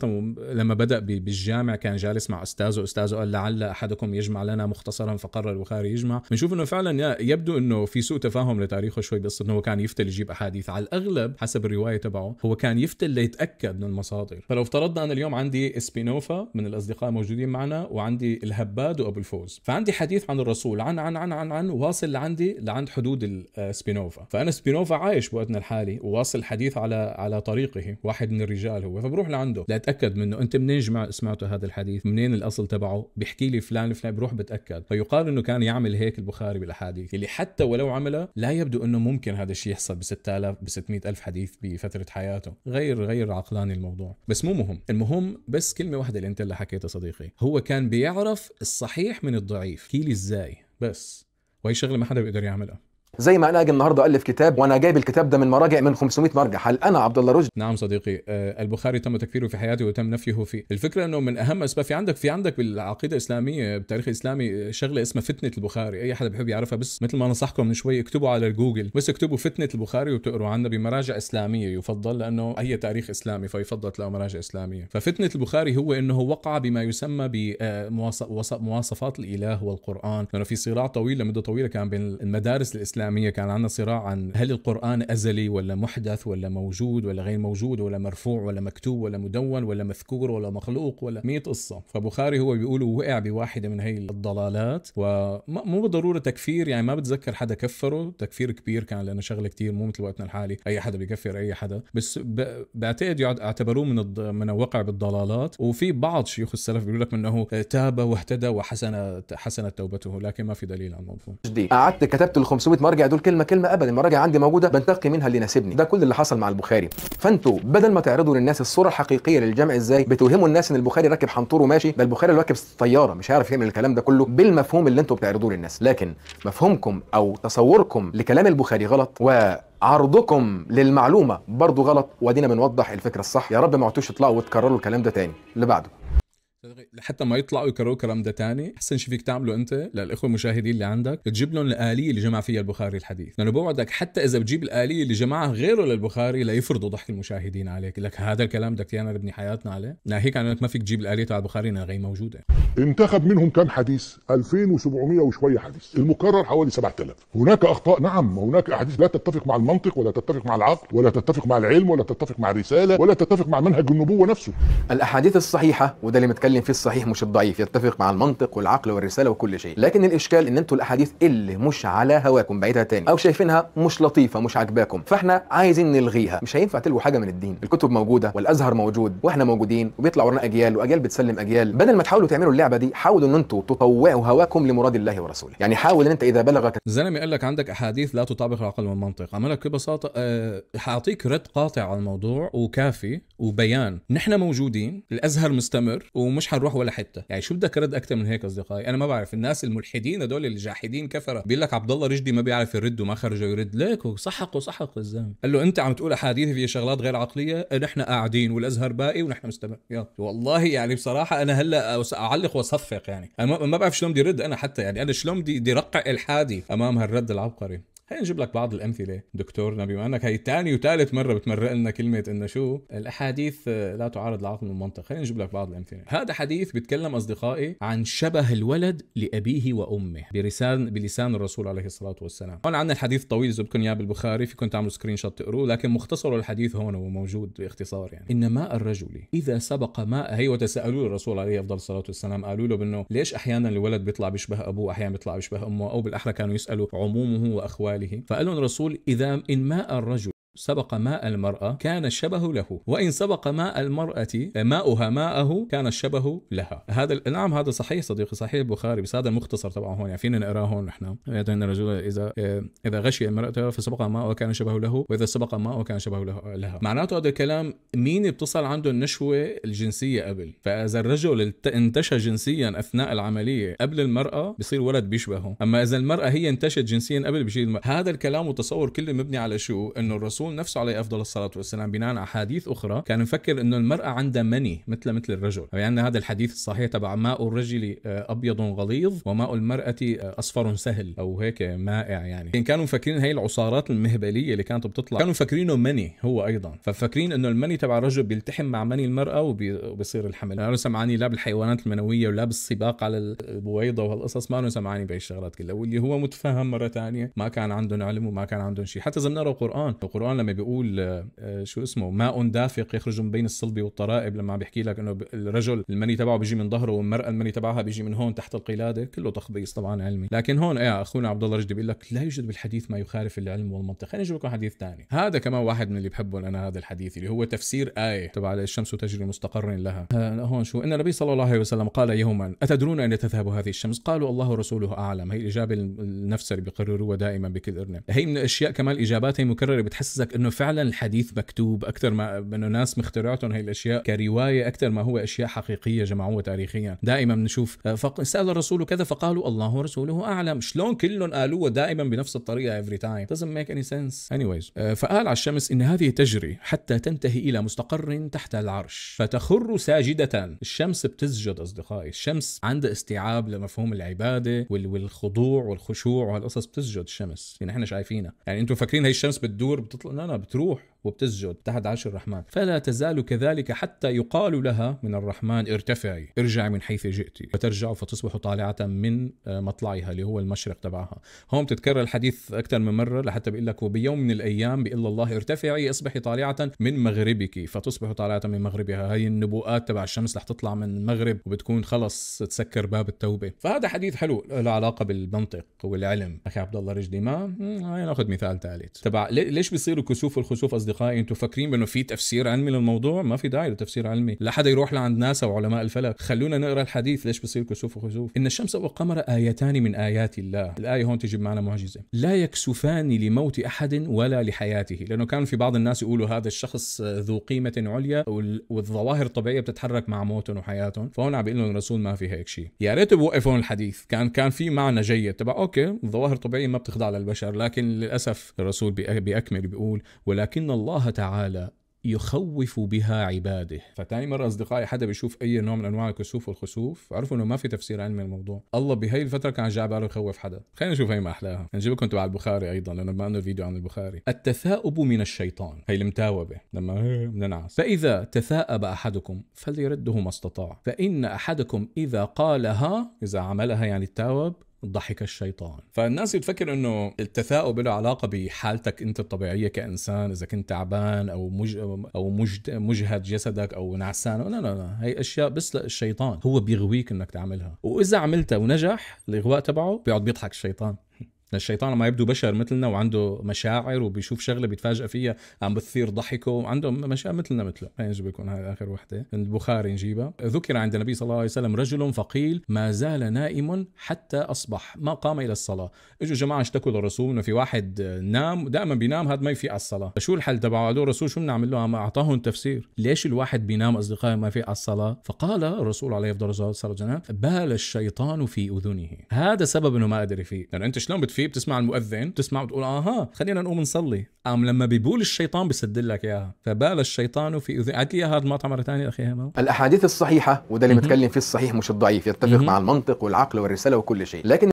لما بدا بالجامع كان جالس مع استاذه، استاذه قال لعل احدكم يجمع لنا مختصرا فقرر البخاري يجمع، بنشوف انه فعلا يبدو انه في سوء تفاهم لتاريخه شوي بقصه انه هو كان يفتل يجيب احاديث على الاغلب حسب الروايه تبعه هو كان يفتل ليتاكد من المصادر، فلو افترضنا انا اليوم عندي اسبينوفا من الاصدقاء موجودين معنا وعندي الهباد وابو الفوز، فعندي حديث عن الرسول عن عن عن عن, عن واصل لعن عندي لعند حدود آه، سبينوفا فانا سبينوفا عايش بوقتنا الحالي وواصل الحديث على على طريقه واحد من الرجال هو فبروح لعنده لاتاكد منه انت منين جمع سمعته هذا الحديث منين الاصل تبعه بيحكي لي فلان فلان بروح بتاكد فيقال انه كان يعمل هيك البخاري بالاحاديث اللي حتى ولو عملها لا يبدو انه ممكن هذا الشيء يحصل ب 6000 ب 600 الف حديث بفتره حياته غير غير عقلاني الموضوع بس مو مهم المهم بس كلمه واحده اللي انت اللي حكيتها صديقي هو كان بيعرف الصحيح من الضعيف كيلي ازاي بس وهي شغله ما حدا بيقدر يعملها زي ما انا اجي النهارده الف كتاب وانا جايب الكتاب ده من مراجع من 500 مرجع هل انا عبد الله رشدي نعم صديقي آه، البخاري تم تكفيره في حياته وتم نفيه في الفكره انه من اهم اسباب في عندك في عندك بالعقيده الاسلاميه بالتاريخ الاسلامي آه، شغله اسمها فتنه البخاري اي حدا بحب يعرفها بس مثل ما نصحكم من شوي اكتبوا على جوجل بس اكتبوا فتنه البخاري وتقروا عنها بمراجع اسلاميه يفضل لانه هي تاريخ اسلامي فيفضل تلاقوا مراجع اسلاميه ففتنه البخاري هو انه وقع بما يسمى بمواصفات آه، الاله والقران لانه في صراع طويل لمده طويله كان بين المدارس الاسلاميه الإسلامية كان عندنا صراع عن هل القرآن أزلي ولا محدث ولا موجود ولا غير موجود ولا مرفوع ولا مكتوب ولا مدون ولا مذكور ولا مخلوق ولا مئة قصة فبخاري هو بيقولوا وقع بواحدة من هي الضلالات ومو بالضرورة تكفير يعني ما بتذكر حدا كفره تكفير كبير كان لأنه شغلة كتير مو مثل وقتنا الحالي أي حدا بيكفر أي حدا بس بعتقد اعتبروه من الض... من وقع بالضلالات وفي بعض شيوخ السلف بيقول لك انه تاب واهتدى وحسن حسنت توبته لكن ما في دليل على الموضوع قعدت كتبت ال 500 مره وارجع دول كلمه كلمه ابدا المراجع عندي موجوده بنتقي منها اللي يناسبني ده كل اللي حصل مع البخاري فانتوا بدل ما تعرضوا للناس الصوره الحقيقيه للجمع ازاي بتوهموا الناس ان البخاري راكب حنطور وماشي ده البخاري اللي راكب طياره مش هيعرف يعمل الكلام ده كله بالمفهوم اللي انتوا بتعرضوه للناس لكن مفهومكم او تصوركم لكلام البخاري غلط و عرضكم للمعلومه برضه غلط وادينا بنوضح الفكره الصح يا رب ما عدتوش تطلعوا وتكرروا الكلام ده تاني اللي بعده لحتى ما يطلعوا يكرروا الكلام ده تاني احسن شيء فيك تعمله انت للاخوه المشاهدين اللي عندك تجيب لهم الاليه اللي جمع فيها البخاري الحديث لانه بوعدك حتى اذا بتجيب الاليه اللي جمعها غيره للبخاري ليفرضوا ضحك المشاهدين عليك لك هذا الكلام بدك ايانا نبني حياتنا عليه ناهيك عن انك ما فيك تجيب الاليه تبع البخاري انها غير موجوده انتخب منهم كم حديث 2700 وشويه حديث المكرر حوالي 7000 هناك اخطاء نعم هناك احاديث لا تتفق مع المنطق ولا تتفق مع العقل ولا تتفق مع العلم ولا تتفق مع الرساله ولا تتفق مع منهج النبوه نفسه الاحاديث الصحيحه وده اللي بيتكلم فيه الصحيح مش الضعيف يتفق مع المنطق والعقل والرساله وكل شيء لكن الاشكال ان انتوا الاحاديث اللي مش على هواكم بعيدها تاني او شايفينها مش لطيفه مش عاجباكم فاحنا عايزين نلغيها مش هينفع تلغوا حاجه من الدين الكتب موجوده والازهر موجود واحنا موجودين وبيطلع ورانا اجيال واجيال بتسلم اجيال بدل ما تحاولوا تعملوا اللعبه دي حاولوا ان انتوا تطوعوا هواكم لمراد الله ورسوله يعني حاول ان انت اذا بلغك الزلمه قال لك عندك احاديث لا تطابق العقل والمنطق عملك ببساطه أه حاعطيك رد قاطع على الموضوع وكافي وبيان نحن موجودين الازهر مستمر ومش مش هنروح ولا حته يعني شو بدك رد اكتر من هيك اصدقائي انا ما بعرف الناس الملحدين دول الجاحدين كفره بيقول لك عبد الله رشدي ما بيعرف يرد وما خرجه يرد ليك وصحق وصحق الزلمه قال له انت عم تقول احاديث في شغلات غير عقليه نحن قاعدين والازهر باقي ونحن مستمع يا والله يعني بصراحه انا هلا اعلق واصفق يعني انا ما بعرف شلون بدي رد انا حتى يعني انا شلون بدي رقع الحادي امام هالرد العبقري هي نجيب لك بعض الامثله دكتورنا بما انك هي ثاني وتالت مره بتمرق لنا كلمه انه شو الاحاديث آه، لا تعارض العقل والمنطق خلينا نجيب لك بعض الامثله هذا حديث بيتكلم اصدقائي عن شبه الولد لابيه وامه برسال بلسان الرسول عليه الصلاه والسلام هون عندنا الحديث طويل اذا بدكم اياه بالبخاري فيكم تعملوا سكرين شوت تقروه لكن مختصر الحديث هون هو موجود باختصار يعني ان ماء الرجل اذا سبق ماء هي وتسألوا الرسول عليه افضل الصلاه والسلام قالوا له بانه ليش احيانا الولد بيطلع بيشبه ابوه احيانا بيطلع بيشبه امه او بالاحرى كانوا يسالوا عمومه واخواته أقواله فقال لهم الرسول إذا إن ماء الرجل سبق ماء المرأة كان الشبه له وإن سبق ماء المرأة ماؤها ماءه كان الشبه لها هذا نعم هذا صحيح صديقي صحيح البخاري بس هذا المختصر تبعه هون يعني فينا نقراه هون نحن أن الرجل إذا إيه، إذا غشي المرأة فسبق ماء كان شبه له وإذا سبق ماء كان شبه لها معناته هذا الكلام مين بتصل عنده النشوة الجنسية قبل فإذا الرجل انتشى جنسيا أثناء العملية قبل المرأة بصير ولد بيشبهه أما إذا المرأة هي انتشت جنسيا قبل بشيء هذا الكلام وتصور كله مبني على شو إنه الرسول الرسول نفسه عليه افضل الصلاه والسلام بناء على احاديث اخرى كان مفكر انه المراه عندها مني مثل مثل الرجل يعني هذا الحديث الصحيح تبع ماء الرجل آه، ابيض غليظ وماء المراه آه، اصفر سهل او هيك مائع يعني كانوا مفكرين هي العصارات المهبليه اللي كانت بتطلع كانوا مفكرينه مني هو ايضا ففكرين انه المني تبع الرجل بيلتحم مع مني المراه وبيصير الحمل انا سمعاني لا بالحيوانات المنويه ولا بالسباق على البويضه وهالقصص ما سمعاني بهي الشغلات كلها واللي هو متفهم مره ثانيه ما كان عندهم علم وما كان عندهم شيء حتى اذا بنقرا القران القران القرآن لما بيقول آه، آه، شو اسمه ماء دافق يخرج من بين الصلب والطرائب لما عم بيحكي لك انه الرجل المني تبعه بيجي من ظهره والمراه المني تبعها بيجي من هون تحت القلاده كله تخبيص طبعا علمي لكن هون ايه اخونا عبد الله رجدي بيقول لك لا يوجد بالحديث ما يخالف العلم والمنطق خلينا نجيب لكم حديث ثاني هذا كمان واحد من اللي بحبهم انا هذا الحديث اللي هو تفسير ايه تبع الشمس تجري مستقر لها آه، هون شو ان النبي صلى الله عليه وسلم قال يوما اتدرون اين تذهب هذه الشمس قالوا الله ورسوله اعلم هي الاجابه النفس اللي بيقرروها دائما بكل ارنب هي من الاشياء كمان الاجابات هي مكرره بتحسس قصدك انه فعلا الحديث مكتوب اكثر ما انه ناس مخترعتهم هي الاشياء كروايه اكثر ما هو اشياء حقيقيه جمعوها تاريخيا دائما بنشوف آه، فق... سال الرسول كذا فقالوا الله ورسوله اعلم شلون كلهم قالوها دائما بنفس الطريقه افري تايم doesn't ميك اني سنس anyways آه، فقال على الشمس ان هذه تجري حتى تنتهي الى مستقر تحت العرش فتخر ساجده الشمس بتسجد اصدقائي الشمس عندها استيعاب لمفهوم العباده والخضوع والخشوع وهالقصص بتسجد الشمس يعني احنا شايفينها يعني انتم فاكرين هي الشمس بتدور بتطلع انه انا بتروح وبتسجد تحت عرش الرحمن فلا تزال كذلك حتى يقال لها من الرحمن ارتفعي ارجعي من حيث جئت فترجع فتصبح طالعة من آه، مطلعها اللي هو المشرق تبعها هون بتتكرر الحديث أكثر من مرة لحتى بيقول لك وبيوم من الأيام بإلا الله ارتفعي اصبحي طالعة من مغربك فتصبح طالعة من مغربها هي النبوءات تبع الشمس رح تطلع من المغرب وبتكون خلص تسكر باب التوبة فهذا حديث حلو له علاقة بالمنطق والعلم أخي عبد الله رجلي ما ناخذ مثال ثالث تبع ليش بيصيروا كسوف والخسوف أصدقاء اصدقائي انتم فاكرين بانه في تفسير علمي للموضوع ما في داعي لتفسير علمي لا حدا يروح لعند ناسا وعلماء الفلك خلونا نقرا الحديث ليش بصير كسوف وخسوف ان الشمس والقمر ايتان من ايات الله الايه هون تجيب معنا معجزه لا يكسفان لموت احد ولا لحياته لانه كان في بعض الناس يقولوا هذا الشخص ذو قيمه عليا والظواهر الطبيعيه بتتحرك مع موتهم وحياتهم فهون عم بيقول لهم الرسول ما في هيك شيء يا ريت بوقف هون الحديث كان كان في معنى جيد تبع اوكي الظواهر الطبيعيه ما بتخضع للبشر لكن للاسف الرسول بيأكمل بيقول ولكن الله الله تعالى يخوف بها عباده فتاني مرة أصدقائي حدا بيشوف أي نوع من أنواع الكسوف والخسوف عرفوا أنه ما في تفسير علمي للموضوع الله بهي الفترة كان جاء باله يخوف حدا خلينا نشوف هي ما أحلاها نجيب لكم تبع البخاري أيضا لأنه ما أنه فيديو عن البخاري التثاؤب من الشيطان هي المتاوبة لما بننعس فإذا تثاءب أحدكم فليرده ما استطاع فإن أحدكم إذا قالها إذا عملها يعني التاوب ضحك الشيطان فالناس بتفكر انه التثاؤب له علاقه بحالتك انت الطبيعيه كانسان اذا كنت تعبان او مج... او مج... مجهد جسدك او نعسان لا لا لا هي اشياء بس الشيطان هو بيغويك انك تعملها واذا عملتها ونجح الاغواء تبعه بيقعد بيضحك الشيطان الشيطان ما يبدو بشر مثلنا وعنده مشاعر وبيشوف شغله بيتفاجئ فيها عم بتثير ضحكه وعنده مشاعر مثلنا مثله يجب يكون هاي اخر وحده البخاري نجيبها ذكر عند النبي صلى الله عليه وسلم رجل فقيل ما زال نائم حتى اصبح ما قام الى الصلاه اجوا جماعه اشتكوا للرسول انه في واحد نام دائما بينام هذا ما يفيق على الصلاه شو الحل تبعه قالوا الرسول شو بنعمل له اعطاهم تفسير ليش الواحد بينام اصدقائي ما يفيق على الصلاه فقال الرسول عليه افضل الصلاه والسلام بال الشيطان في اذنه هذا سبب انه ما قدر يفيق لانه يعني انت شلون بتفيق شيء بتسمع المؤذن بتسمع بتقول اها آه خلينا نقوم نصلي قام لما بيبول الشيطان بسدل لك اياها فبال الشيطان في اذن عاد لي اياها المقطع مره ثانيه اخي هما الاحاديث الصحيحه وده اللي متكلم فيه الصحيح مش الضعيف يتفق مع المنطق والعقل والرساله وكل شيء لكن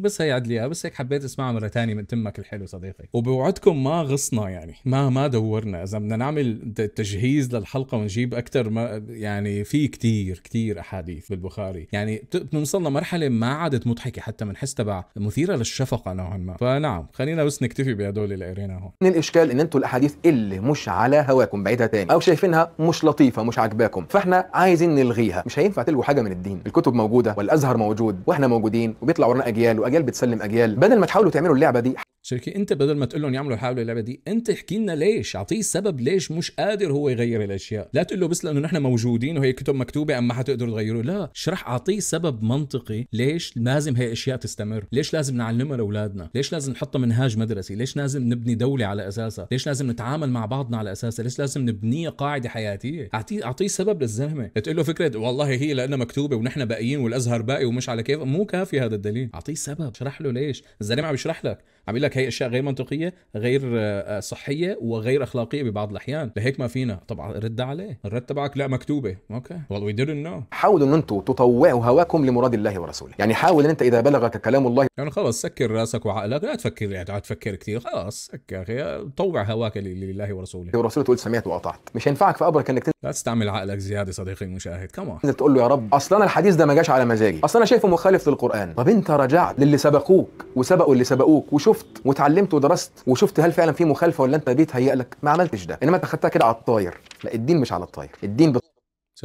بس هي عدليها بس هيك حبيت اسمعها مره ثانيه من تمك الحلو صديقي وبوعدكم ما غصنا يعني ما ما دورنا اذا بدنا نعمل تجهيز للحلقه ونجيب اكثر ما يعني في كثير كثير احاديث بالبخاري يعني بنوصل لمرحله ما عادت مضحكه حتى بنحس تبع مثيره للشفقه نوعا ما فنعم خلينا بس نكتفي بهدول اللي قريناهم من الاشكال ان انتم الاحاديث اللي مش على هواكم بعيدها تاني او شايفينها مش لطيفه مش عاجباكم فاحنا عايزين نلغيها مش هينفع تلغوا حاجه من الدين الكتب موجوده والازهر موجود واحنا موجودين وبيطلع ورانا اجيال واجيال بتسلم اجيال بدل ما تحاولوا تعملوا اللعبه دي شركه انت بدل ما تقول لهم يعملوا حاولوا اللعبه دي انت احكي لنا ليش اعطيه سبب ليش مش قادر هو يغير الاشياء لا تقول له بس لانه نحن موجودين وهي كتب مكتوبه اما حتقدروا تغيروا لا شرح اعطيه سبب منطقي ليش لازم هي اشياء تستمر ليش لازم نعلمها لاولادنا ليش لازم نحطها منهاج مدرسي ليش لازم نبني دوله على اساسها ليش لازم نتعامل مع بعضنا على اساسها ليش لازم نبنيها قاعده حياتيه اعطيه اعطيه سبب للزلمه تقول له فكره والله هي لانها مكتوبه ونحن باقيين والازهر باقي ومش على كيف مو كافي هذا الدليل اعطيه سبب اشرح له ليش الزلمه عم يشرح لك عم لك هي اشياء غير منطقيه غير آه، آه، صحيه وغير اخلاقيه ببعض الاحيان لهيك ما فينا طبعا رد عليه الرد تبعك لا مكتوبه اوكي well we didn't know حاولوا ان انتم تطوعوا هواكم لمراد الله ورسوله يعني حاول ان انت اذا بلغك كلام الله يعني خلص سكر راسك وعقلك لا تفكر يعني تفكر كثير خلاص سكر يا اخي طوع هواك لله ورسوله ورسوله تقول سمعت وقطعت مش هينفعك في امرك انك لا تستعمل عقلك زياده صديقي المشاهد كمان تقول له يا رب اصلا انا الحديث ده ما جاش على مزاجي اصلا انا شايفه مخالف للقران طب انت رجعت للي سبقوك وسبقوا اللي سبقوك وشوف شفت وتعلمت ودرست وشفت هل فعلا في مخالفه ولا انت بيتهيأ لك ما عملتش ده انما انت خدتها كده على الطاير لا الدين مش على الطاير الدين بت...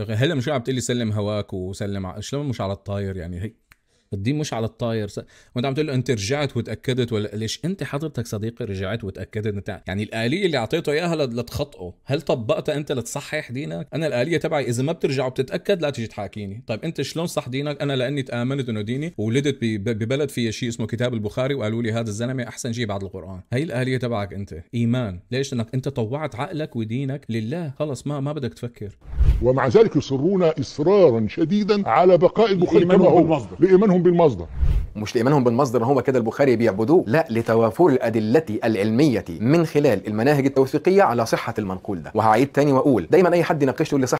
هلا مش عم تقول لي سلم هواك وسلم ع... مش على الطاير يعني هي الدين مش على الطاير وانت عم تقول له انت رجعت وتاكدت ولا ليش انت حضرتك صديقي رجعت وتاكدت انت يعني الاليه اللي اعطيته اياها لتخطئه هل طبقتها انت لتصحح دينك انا الاليه تبعي اذا ما بترجع وبتتاكد لا تيجي تحاكيني طيب انت شلون صح دينك انا لاني تامنت انه ديني ولدت ببلد فيه شيء اسمه كتاب البخاري وقالوا لي هذا الزلمه احسن شيء بعد القران هي الاليه تبعك انت ايمان ليش لانك انت طوعت عقلك ودينك لله خلص ما ما بدك تفكر ومع ذلك يصرون اصرارا شديدا على بقاء البخاري كما هو بالمصدر. لايمانهم بالمصدر مش لايمانهم بالمصدر هو كده البخاري بيعبدوه لا لتوافر الادله العلميه من خلال المناهج التوثيقيه على صحه المنقول ده وهعيد تاني واقول دايما اي حد يناقشني يقول لي صح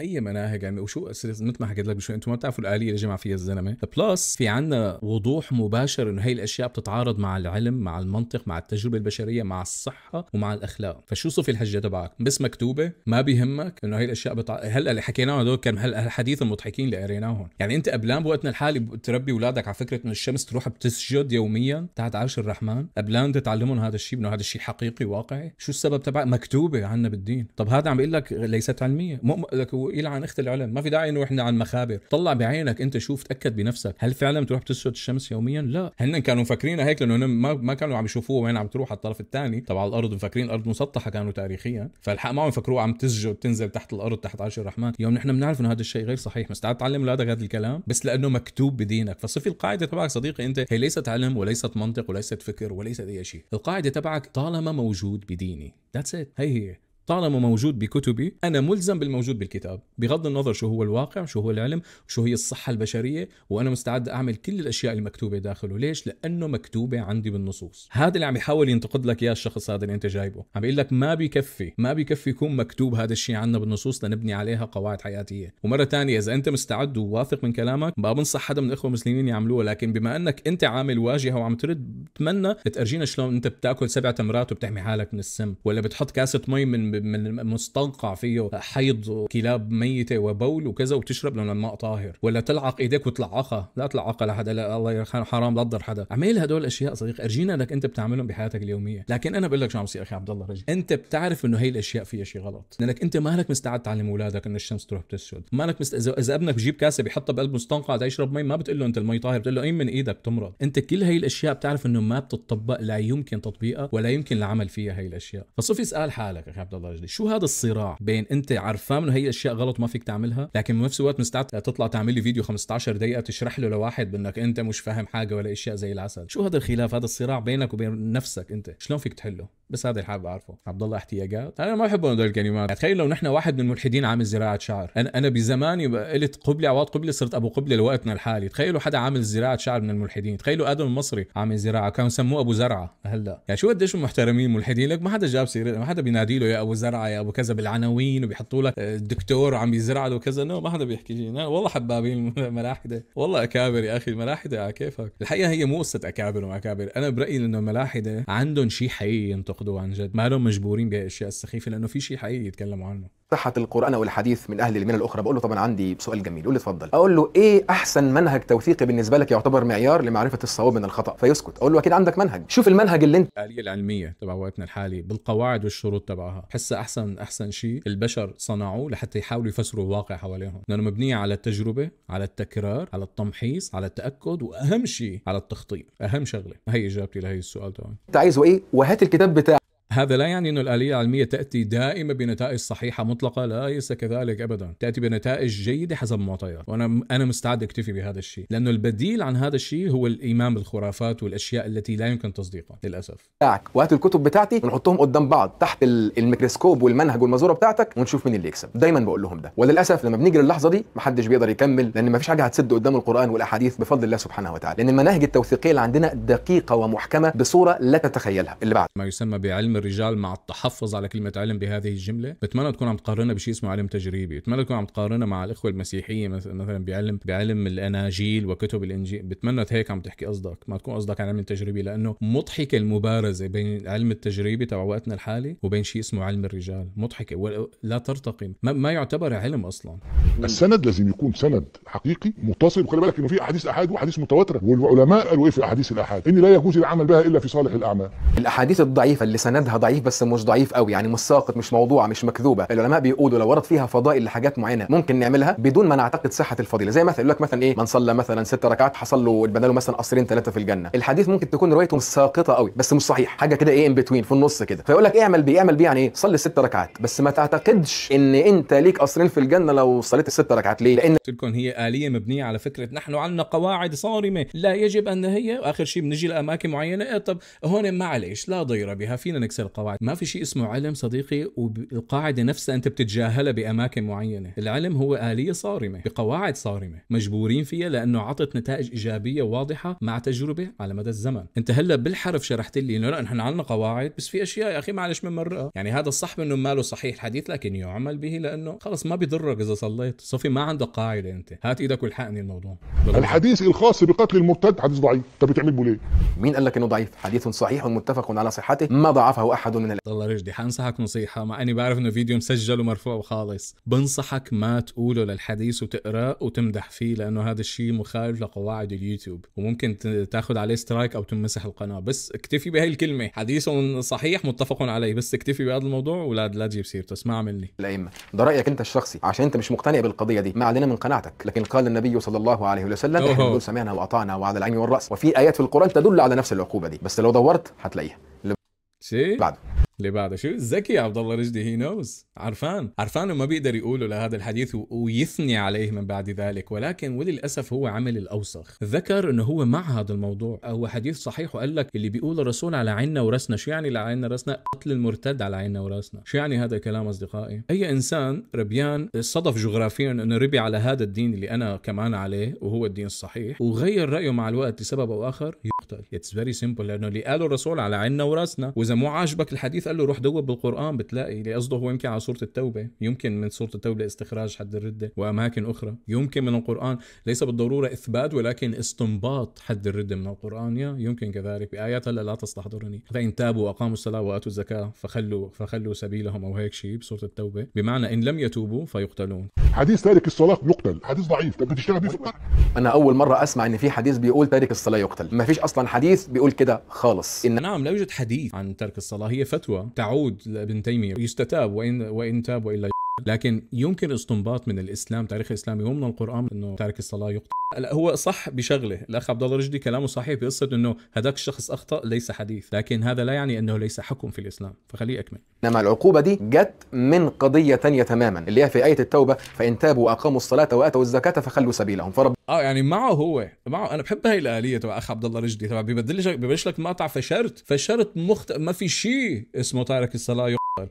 اي مناهج يعني وشو مثل ما حكيت لك بشوي انتم ما بتعرفوا الاليه اللي جمع فيها الزلمه بلس في عنا وضوح مباشر انه هي الاشياء بتتعارض مع العلم مع المنطق مع التجربه البشريه مع الصحه ومع الاخلاق فشو صفي الحجه تبعك بس مكتوبه ما بيهمك انه هي الاشياء بتع... هلا اللي حكيناه هدول كان هلا الحديث المضحكين اللي قريناهم يعني انت قبلان بوقتنا الحالي تربي اولادك على فكره انه الشمس تروح بتسجد يوميا تحت عرش الرحمن قبلان تتعلمهم هذا الشيء انه هذا الشيء حقيقي واقعي شو السبب تبعك مكتوبه عنا بالدين طب هذا عم بيقول لك ليست علميه مو... لك ويلعن اخت العلم ما في داعي انه احنا عن مخابر طلع بعينك انت شوف تاكد بنفسك هل فعلا بتروح بتسجد الشمس يوميا لا هن كانوا مفكرينها هيك لانه ما ما كانوا عم يشوفوها وين عم تروح على الطرف الثاني تبع الارض مفكرين الارض مسطحه كانوا تاريخيا فالحق معهم يفكروا عم تسجد تنزل تحت الارض تحت عرش الرحمن يوم نحن بنعرف انه هذا الشيء غير صحيح مستعد تعلم اولادك هذا الكلام بس لانه مكتوب بدينك فصفي القاعده تبعك صديقي انت هي ليست علم وليست منطق وليست فكر وليست اي شيء القاعده تبعك طالما موجود بديني ذاتس ات هي هي طالما موجود بكتبي انا ملزم بالموجود بالكتاب بغض النظر شو هو الواقع شو هو العلم شو هي الصحه البشريه وانا مستعد اعمل كل الاشياء المكتوبه داخله ليش لانه مكتوبه عندي بالنصوص هذا اللي عم يحاول ينتقد لك اياه الشخص هذا اللي انت جايبه عم بيقول لك ما بيكفي ما بيكفي يكون مكتوب هذا الشيء عندنا بالنصوص لنبني عليها قواعد حياتيه ومره ثانيه اذا انت مستعد وواثق من كلامك ما بنصح حدا من الاخوه المسلمين يعملوها لكن بما انك انت عامل واجهه وعم ترد بتمنى تارجينا شلون انت بتاكل سبع تمرات وبتحمي حالك من السم ولا بتحط كاسه مي من من مستنقع فيه حيض كلاب ميته وبول وكذا وتشرب لانه الماء طاهر ولا تلعق ايديك وتلعقها لا تلعقها لحدا لا الله يرحمه حرام لا تضر حدا اعمل هدول الاشياء صديق ارجينا انك انت بتعملهم بحياتك اليوميه لكن انا بقول لك شو عم يصير اخي عبد الله رجل انت بتعرف انه هي الاشياء فيها شيء غلط لانك انت مالك مستعد تعلم اولادك انه الشمس تروح بتسجد مالك مست... اذا ابنك بجيب كاسه بيحطها بقلب مستنقع تشرب مي ما بتقول له انت المي طاهر بتقول له اي من ايدك تمرض انت كل هي الاشياء بتعرف انه ما بتطبق لا يمكن تطبيقها ولا يمكن العمل فيها هي الاشياء فصفي اسال حالك اخي عبد لرجلي شو هذا الصراع بين انت عرفان انه هي اشياء غلط ما فيك تعملها لكن بنفس الوقت مستعد تطلع تعمل لي فيديو 15 دقيقه تشرح له لواحد بانك انت مش فاهم حاجه ولا اشياء زي العسل شو هذا الخلاف هذا الصراع بينك وبين نفسك انت شلون فيك تحله بس هذا اللي حابب اعرفه عبد الله احتياجات انا ما بحب هدول الكلمات تخيل لو نحن واحد من الملحدين عامل زراعه شعر انا انا بزماني قلت قبله عواد قبله صرت ابو قبله لوقتنا الحالي تخيلوا حدا عامل زراعه شعر من الملحدين تخيلوا ادم المصري عامل زراعه كانوا سموه ابو زرعه هلا يعني شو قديش محترمين ملحدين لك ما حدا جاب سيره ما حدا بينادي له يا ابو زرعة يا ابو كذا بالعناوين وبيحطوا لك آه، الدكتور عم يزرع له كذا نو نعم، ما حدا بيحكي شيء نعم، والله حبابين الملاحده والله اكابر يا اخي الملاحده على كيفك الحقيقه هي مو قصه اكابر وما اكابر انا برايي انه الملاحده عندهم شيء حقيقي ينتقدوه عن جد ما لهم مجبورين بهالاشياء السخيفه لانه في شيء حقيقي يتكلموا عنه صحه القران او الحديث من اهل المله الاخرى بقول له طبعا عندي سؤال جميل يقول لي اتفضل اقول له ايه احسن منهج توثيقي بالنسبه لك يعتبر معيار لمعرفه الصواب من الخطا فيسكت اقول له اكيد عندك منهج شوف المنهج اللي انت الاليه العلميه تبع وقتنا الحالي بالقواعد والشروط تبعها حس احسن احسن شيء البشر صنعوه لحتى يحاولوا يفسروا الواقع حواليهم لانه مبنيه على التجربه على التكرار على التمحيص على التاكد واهم شيء على التخطيط اهم شغله هي اجابتي لهي السؤال طبعا انت عايزه ايه وهات الكتاب بتاعك هذا لا يعني أن الآلية العلمية تأتي دائما بنتائج صحيحة مطلقة لا ليس كذلك أبدا تأتي بنتائج جيدة حسب المعطيات وأنا أنا مستعد أكتفي بهذا الشيء لأنه البديل عن هذا الشيء هو الإيمان بالخرافات والأشياء التي لا يمكن تصديقها للأسف بتاعك وقت الكتب بتاعتي ونحطهم قدام بعض تحت الميكروسكوب والمنهج والمازوره بتاعتك ونشوف مين اللي يكسب دايما بقول لهم ده وللاسف لما بنيجي للحظه دي محدش بيقدر يكمل لان مفيش حاجه هتسد قدام القران والاحاديث بفضل الله سبحانه وتعالى لان المناهج التوثيقيه اللي عندنا دقيقه ومحكمه بصوره لا تتخيلها اللي بعد ما يسمى بعلم الرجال مع التحفظ على كلمه علم بهذه الجمله بتمنى تكون عم تقارنها بشيء اسمه علم تجريبي بتمنى تكون عم تقارنها مع الاخوه المسيحيه مثلا بعلم بعلم الاناجيل وكتب الانجيل بتمنى هيك عم تحكي قصدك ما تكون قصدك عن علم تجريبي لانه مضحكه المبارزه بين العلم التجريبي تبع وقتنا الحالي وبين شيء اسمه علم الرجال مضحكه لا ترتقي ما, ما يعتبر علم اصلا السند لازم يكون سند حقيقي متصل وخلي بالك انه في احاديث احاد واحاديث متواتره والعلماء قالوا ايه في احاديث الاحاد ان لا يجوز العمل بها الا في صالح الاعمال الاحاديث الضعيفه اللي سندها عددها ضعيف بس مش ضعيف قوي يعني مش ساقط مش موضوع مش مكذوبه العلماء بيقولوا لو ورد فيها فضائل لحاجات معينه ممكن نعملها بدون ما نعتقد صحه الفضيله زي مثلا يقول لك مثلا ايه من صلى مثلا ست ركعات حصل له اتبنى له مثلا قصرين ثلاثه في الجنه الحديث ممكن تكون روايته مش ساقطه قوي بس مش صحيح حاجه كده ايه ان بتوين في النص كده فيقول لك اعمل بيه اعمل بيه يعني ايه صلي ست ركعات بس ما تعتقدش ان انت ليك قصرين في الجنه لو صليت الست ركعات ليه لان تكون هي اليه مبنيه على فكره نحن عندنا قواعد صارمه لا يجب ان هي اخر شيء بنجي لاماكن معينه إيه طب هون معلش لا ضير بها فينا تكسر القواعد ما في شيء اسمه علم صديقي والقاعدة نفسها أنت بتتجاهلها بأماكن معينة العلم هو آلية صارمة بقواعد صارمة مجبورين فيها لأنه عطت نتائج إيجابية واضحة مع تجربة على مدى الزمن أنت هلا بالحرف شرحت لي إنه لا نحن عندنا قواعد بس في أشياء يا أخي معلش بنمرقها يعني هذا الصح منه ماله صحيح الحديث لكن يعمل به لأنه خلص ما بيضرك إذا صليت صفي ما عندك قاعدة أنت هات إيدك والحقني الموضوع الحديث الخاص بقتل المرتد حديث ضعيف طب بتعمل ليه مين قال لك انه ضعيف حديث صحيح متفق على صحته ما ضعفه أو أحد من الله رجدي حانصحك نصيحة مع أني بعرف إنه فيديو مسجل ومرفوع وخالص بنصحك ما تقوله للحديث وتقراه وتمدح فيه لأنه هذا الشيء مخالف لقواعد اليوتيوب وممكن تاخذ عليه سترايك أو تمسح القناة بس اكتفي بهي الكلمة حديث صحيح متفق عليه بس اكتفي بهذا الموضوع ولا لا تجيب سيرته اسمع مني الأئمة ده رأيك أنت الشخصي عشان أنت مش مقتنع بالقضية دي ما علينا من قناعتك لكن قال النبي صلى الله عليه وسلم احنا نقول سمعنا وأطعنا وعلى العين والرأس وفي آيات في القرآن تدل على نفس العقوبة دي بس لو دورت هتلاقيها ¿Sí? Claro. اللي بعده شو ذكي عبد الله رجدي هي نوز عرفان عرفان وما بيقدر يقوله لهذا الحديث ويثني عليه من بعد ذلك ولكن وللاسف هو عمل الاوسخ ذكر انه هو مع هذا الموضوع هو حديث صحيح وقال لك اللي بيقول الرسول على عنا وراسنا شو يعني على عنا وراسنا قتل المرتد على عنا وراسنا شو يعني هذا الكلام اصدقائي اي انسان ربيان صدف جغرافيا انه ربي على هذا الدين اللي انا كمان عليه وهو الدين الصحيح وغير رايه مع الوقت لسبب او اخر يقتل اتس فيري سمبل لانه اللي قاله الرسول على عنا وراسنا واذا مو عاجبك الحديث الحديث قال له روح دوب بالقرآن بتلاقي اللي قصده هو يمكن على سورة التوبة يمكن من سورة التوبة استخراج حد الردة وأماكن أخرى يمكن من القرآن ليس بالضرورة إثبات ولكن استنباط حد الردة من القرآن يا يمكن كذلك بآيات هلا لا تستحضرني فإن تابوا وأقاموا الصلاة وآتوا الزكاة فخلوا فخلوا سبيلهم أو هيك شيء بسورة التوبة بمعنى إن لم يتوبوا فيقتلون حديث تارك الصلاة يقتل حديث ضعيف طب بتشتغل بيه أنا أول مرة أسمع إن في حديث بيقول تارك الصلاة يقتل ما فيش أصلا حديث بيقول كده خالص إن نعم لا يوجد حديث عن ترك الصلاة هي فتوى الفتوى تعود لابن تيمية يستتاب وإن, وإن تاب وإلا لكن يمكن استنباط من الاسلام تاريخ الاسلامي ومن القران انه تارك الصلاه يقتل هو صح بشغله الاخ عبد الله رشدي كلامه صحيح بقصه انه هذاك الشخص اخطا ليس حديث لكن هذا لا يعني انه ليس حكم في الاسلام فخليه اكمل انما العقوبه دي جت من قضيه ثانيه تماما اللي هي في ايه التوبه فان تابوا واقاموا الصلاه واتوا الزكاه فخلوا سبيلهم فرب اه يعني معه هو معه انا بحب هاي الاليه تبع اخ عبد الله رشدي تبع ببدلش لك مقطع فشرت فشرت مخت ما في شيء اسمه تارك الصلاه يقتل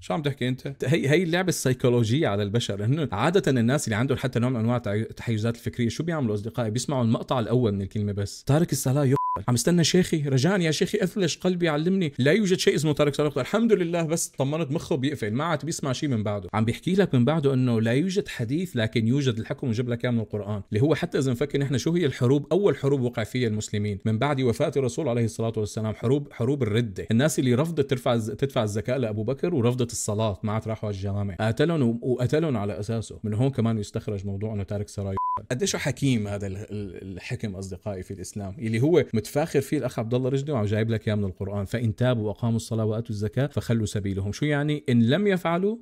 شو عم تحكي انت؟ هي هي اللعبه السيكولوجيه على البشر لانه عاده الناس اللي عندهم حتى نوع من انواع التحيزات الفكريه شو بيعملوا اصدقائي بيسمعوا المقطع الاول من الكلمه بس تارك السلا عم استنى شيخي رجعني يا شيخي اثلج قلبي علمني لا يوجد شيء اسمه طارق صدقه الحمد لله بس طمنت مخه بيقفل ما عاد بيسمع شيء من بعده عم بيحكي لك من بعده انه لا يوجد حديث لكن يوجد الحكم وجب لك اياه من القران اللي هو حتى اذا نفكر نحن شو هي الحروب اول حروب وقع فيها المسلمين من بعد وفاه الرسول عليه الصلاه والسلام حروب حروب الرده الناس اللي رفضت ترفع تدفع الزكاه لابو بكر ورفضت الصلاه ما عاد راحوا على الجامع قاتلهم وقتلهم على اساسه من هون كمان يستخرج موضوع انه تارك سراي قديش حكيم هذا الحكم اصدقائي في الاسلام اللي هو متفاخر فيه الاخ عبد الله رجدي وعم جايب لك اياه من القران فان تابوا واقاموا الصلاه واتوا الزكاه فخلوا سبيلهم شو يعني ان لم يفعلوا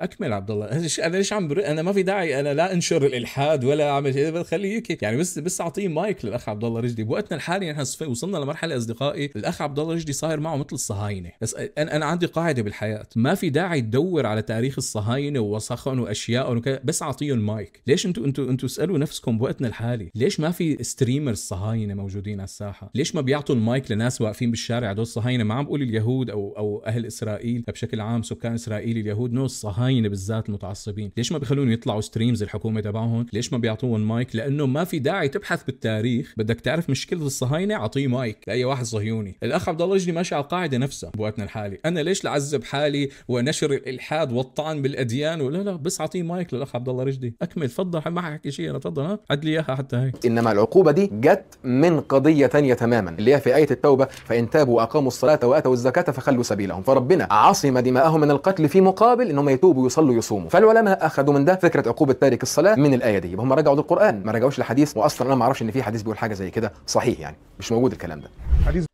اكمل عبد الله انا ليش عم انا ما في داعي انا لا انشر الالحاد ولا اعمل شيء خليه يكي يعني بس بس اعطيه مايك للاخ عبد الله رجدي بوقتنا الحالي نحن وصلنا لمرحله اصدقائي الاخ عبد الله رجدي صاير معه مثل الصهاينه بس انا انا عندي قاعده بالحياه ما في داعي تدور على تاريخ الصهاينه ووسخهم واشيائهم وكذا بس اعطيهم مايك ليش انتم انتم انتم اسالوا نفسكم بوقتنا الحالي ليش ما في ستريمرز صهاينه موجودين على الساحه ليش ما بيعطوا المايك لناس واقفين بالشارع هدول الصهاينه ما عم بقول اليهود او او اهل اسرائيل بشكل عام سكان اسرائيل اليهود نو الصهاينه معينه بالذات المتعصبين ليش ما بيخلون يطلعوا ستريمز الحكومه تبعهم ليش ما بيعطوهم مايك لانه ما في داعي تبحث بالتاريخ بدك تعرف مشكله الصهاينه اعطيه مايك لاي واحد صهيوني الاخ عبد الله يجري ماشي على القاعده نفسها بوقتنا الحالي انا ليش لعذب حالي ونشر الالحاد والطعن بالاديان ولا لا بس اعطيه مايك للاخ عبد الله رشدي اكمل تفضل ما حكي شيء انا تفضل ها عد لي اياها حتى هي انما العقوبه دي جت من قضيه ثانيه تماما اللي هي في ايه التوبه فان تابوا واقاموا الصلاه واتوا الزكاه فخلوا سبيلهم فربنا عصم دماءهم من القتل في مقابل انهم يتوبوا يصلوا يصوموا فالعلماء اخذوا من ده فكره عقوبه تارك الصلاه من الايه دي يبقى هم رجعوا للقران ما رجعوش لحديث واصلا انا ما اعرفش ان في حديث بيقول حاجه زي كده صحيح يعني مش موجود الكلام ده حديث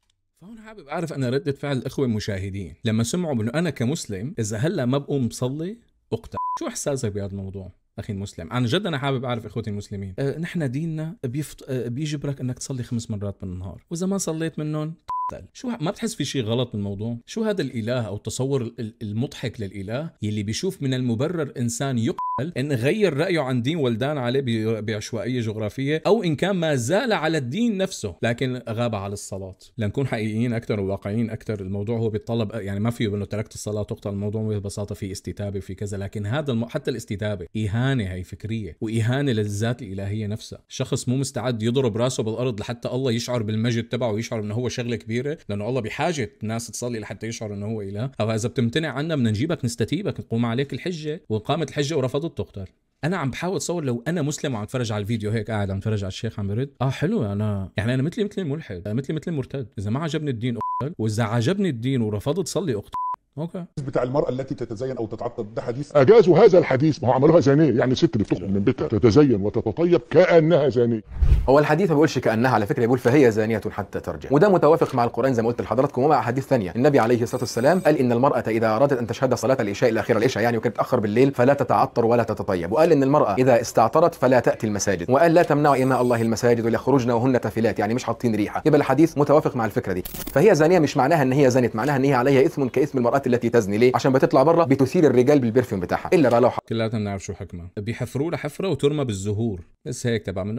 حابب اعرف انا رده فعل الاخوه المشاهدين لما سمعوا بانه انا كمسلم اذا هلا ما بقوم بصلي اقطع شو احساسك بهذا الموضوع اخي المسلم عن جد انا حابب اعرف اخوتي المسلمين أه نحن ديننا بيفط... أه بيجبرك انك تصلي خمس مرات بالنهار واذا ما صليت منهم شو ما بتحس في شيء غلط بالموضوع شو هذا الاله او التصور المضحك للاله يلي بيشوف من المبرر انسان يقتل ان غير رايه عن دين ولدان عليه بعشوائيه جغرافيه او ان كان ما زال على الدين نفسه لكن غاب على الصلاه لنكون حقيقيين اكثر وواقعيين اكثر الموضوع هو بيتطلب يعني ما فيه انه تركت الصلاه تقتل الموضوع ببساطه في استتابه في كذا لكن هذا الم... حتى الاستتابه اهانه هي فكريه واهانه للذات الالهيه نفسها شخص مو مستعد يضرب راسه بالارض لحتى الله يشعر بالمجد تبعه ويشعر انه هو شغله كبيره كبيره لانه الله بحاجه ناس تصلي لحتى يشعر انه هو اله او اذا بتمتنع عنا بدنا نجيبك نستتيبك نقوم عليك الحجه وقامت الحجه ورفضت تقتل انا عم بحاول اتصور لو انا مسلم وعم اتفرج على الفيديو هيك قاعد عم اتفرج على الشيخ عم برد اه حلو انا يعني انا مثلي مثل الملحد مثلي مثل المرتد اذا ما عجبني الدين اقتل واذا عجبني الدين ورفضت صلي اقتل اوكي بتاع المراه التي تتزين او تتعطر ده حديث اجازوا هذا الحديث ما هو عملوها زانيه يعني الست اللي بتخرج من بيتها تتزين وتتطيب كانها زانيه هو الحديث ما بيقولش كانها على فكره بيقول فهي زانيه حتى ترجع وده متوافق مع القران زي ما قلت لحضراتكم ومع احاديث ثانيه النبي عليه الصلاه والسلام قال ان المراه اذا ارادت ان تشهد صلاه العشاء الاخيره العشاء يعني وكانت تاخر بالليل فلا تتعطر ولا تتطيب وقال ان المراه اذا استعطرت فلا تاتي المساجد وقال لا تمنعوا اماء الله المساجد ليخرجن وهن تافلات يعني مش حاطين ريحه يبقى الحديث متوافق مع الفكره دي فهي زانيه مش معناها ان هي زنت معناها ان هي عليها اثم كاثم المراه التي تزني ليه عشان بتطلع بره بتثير الرجال بالبرفيوم بتاعها الا بقى لو حق. كلياتنا بنعرف شو حكمه بيحفروا لها حفره وترمى بالزهور بس هيك تبع من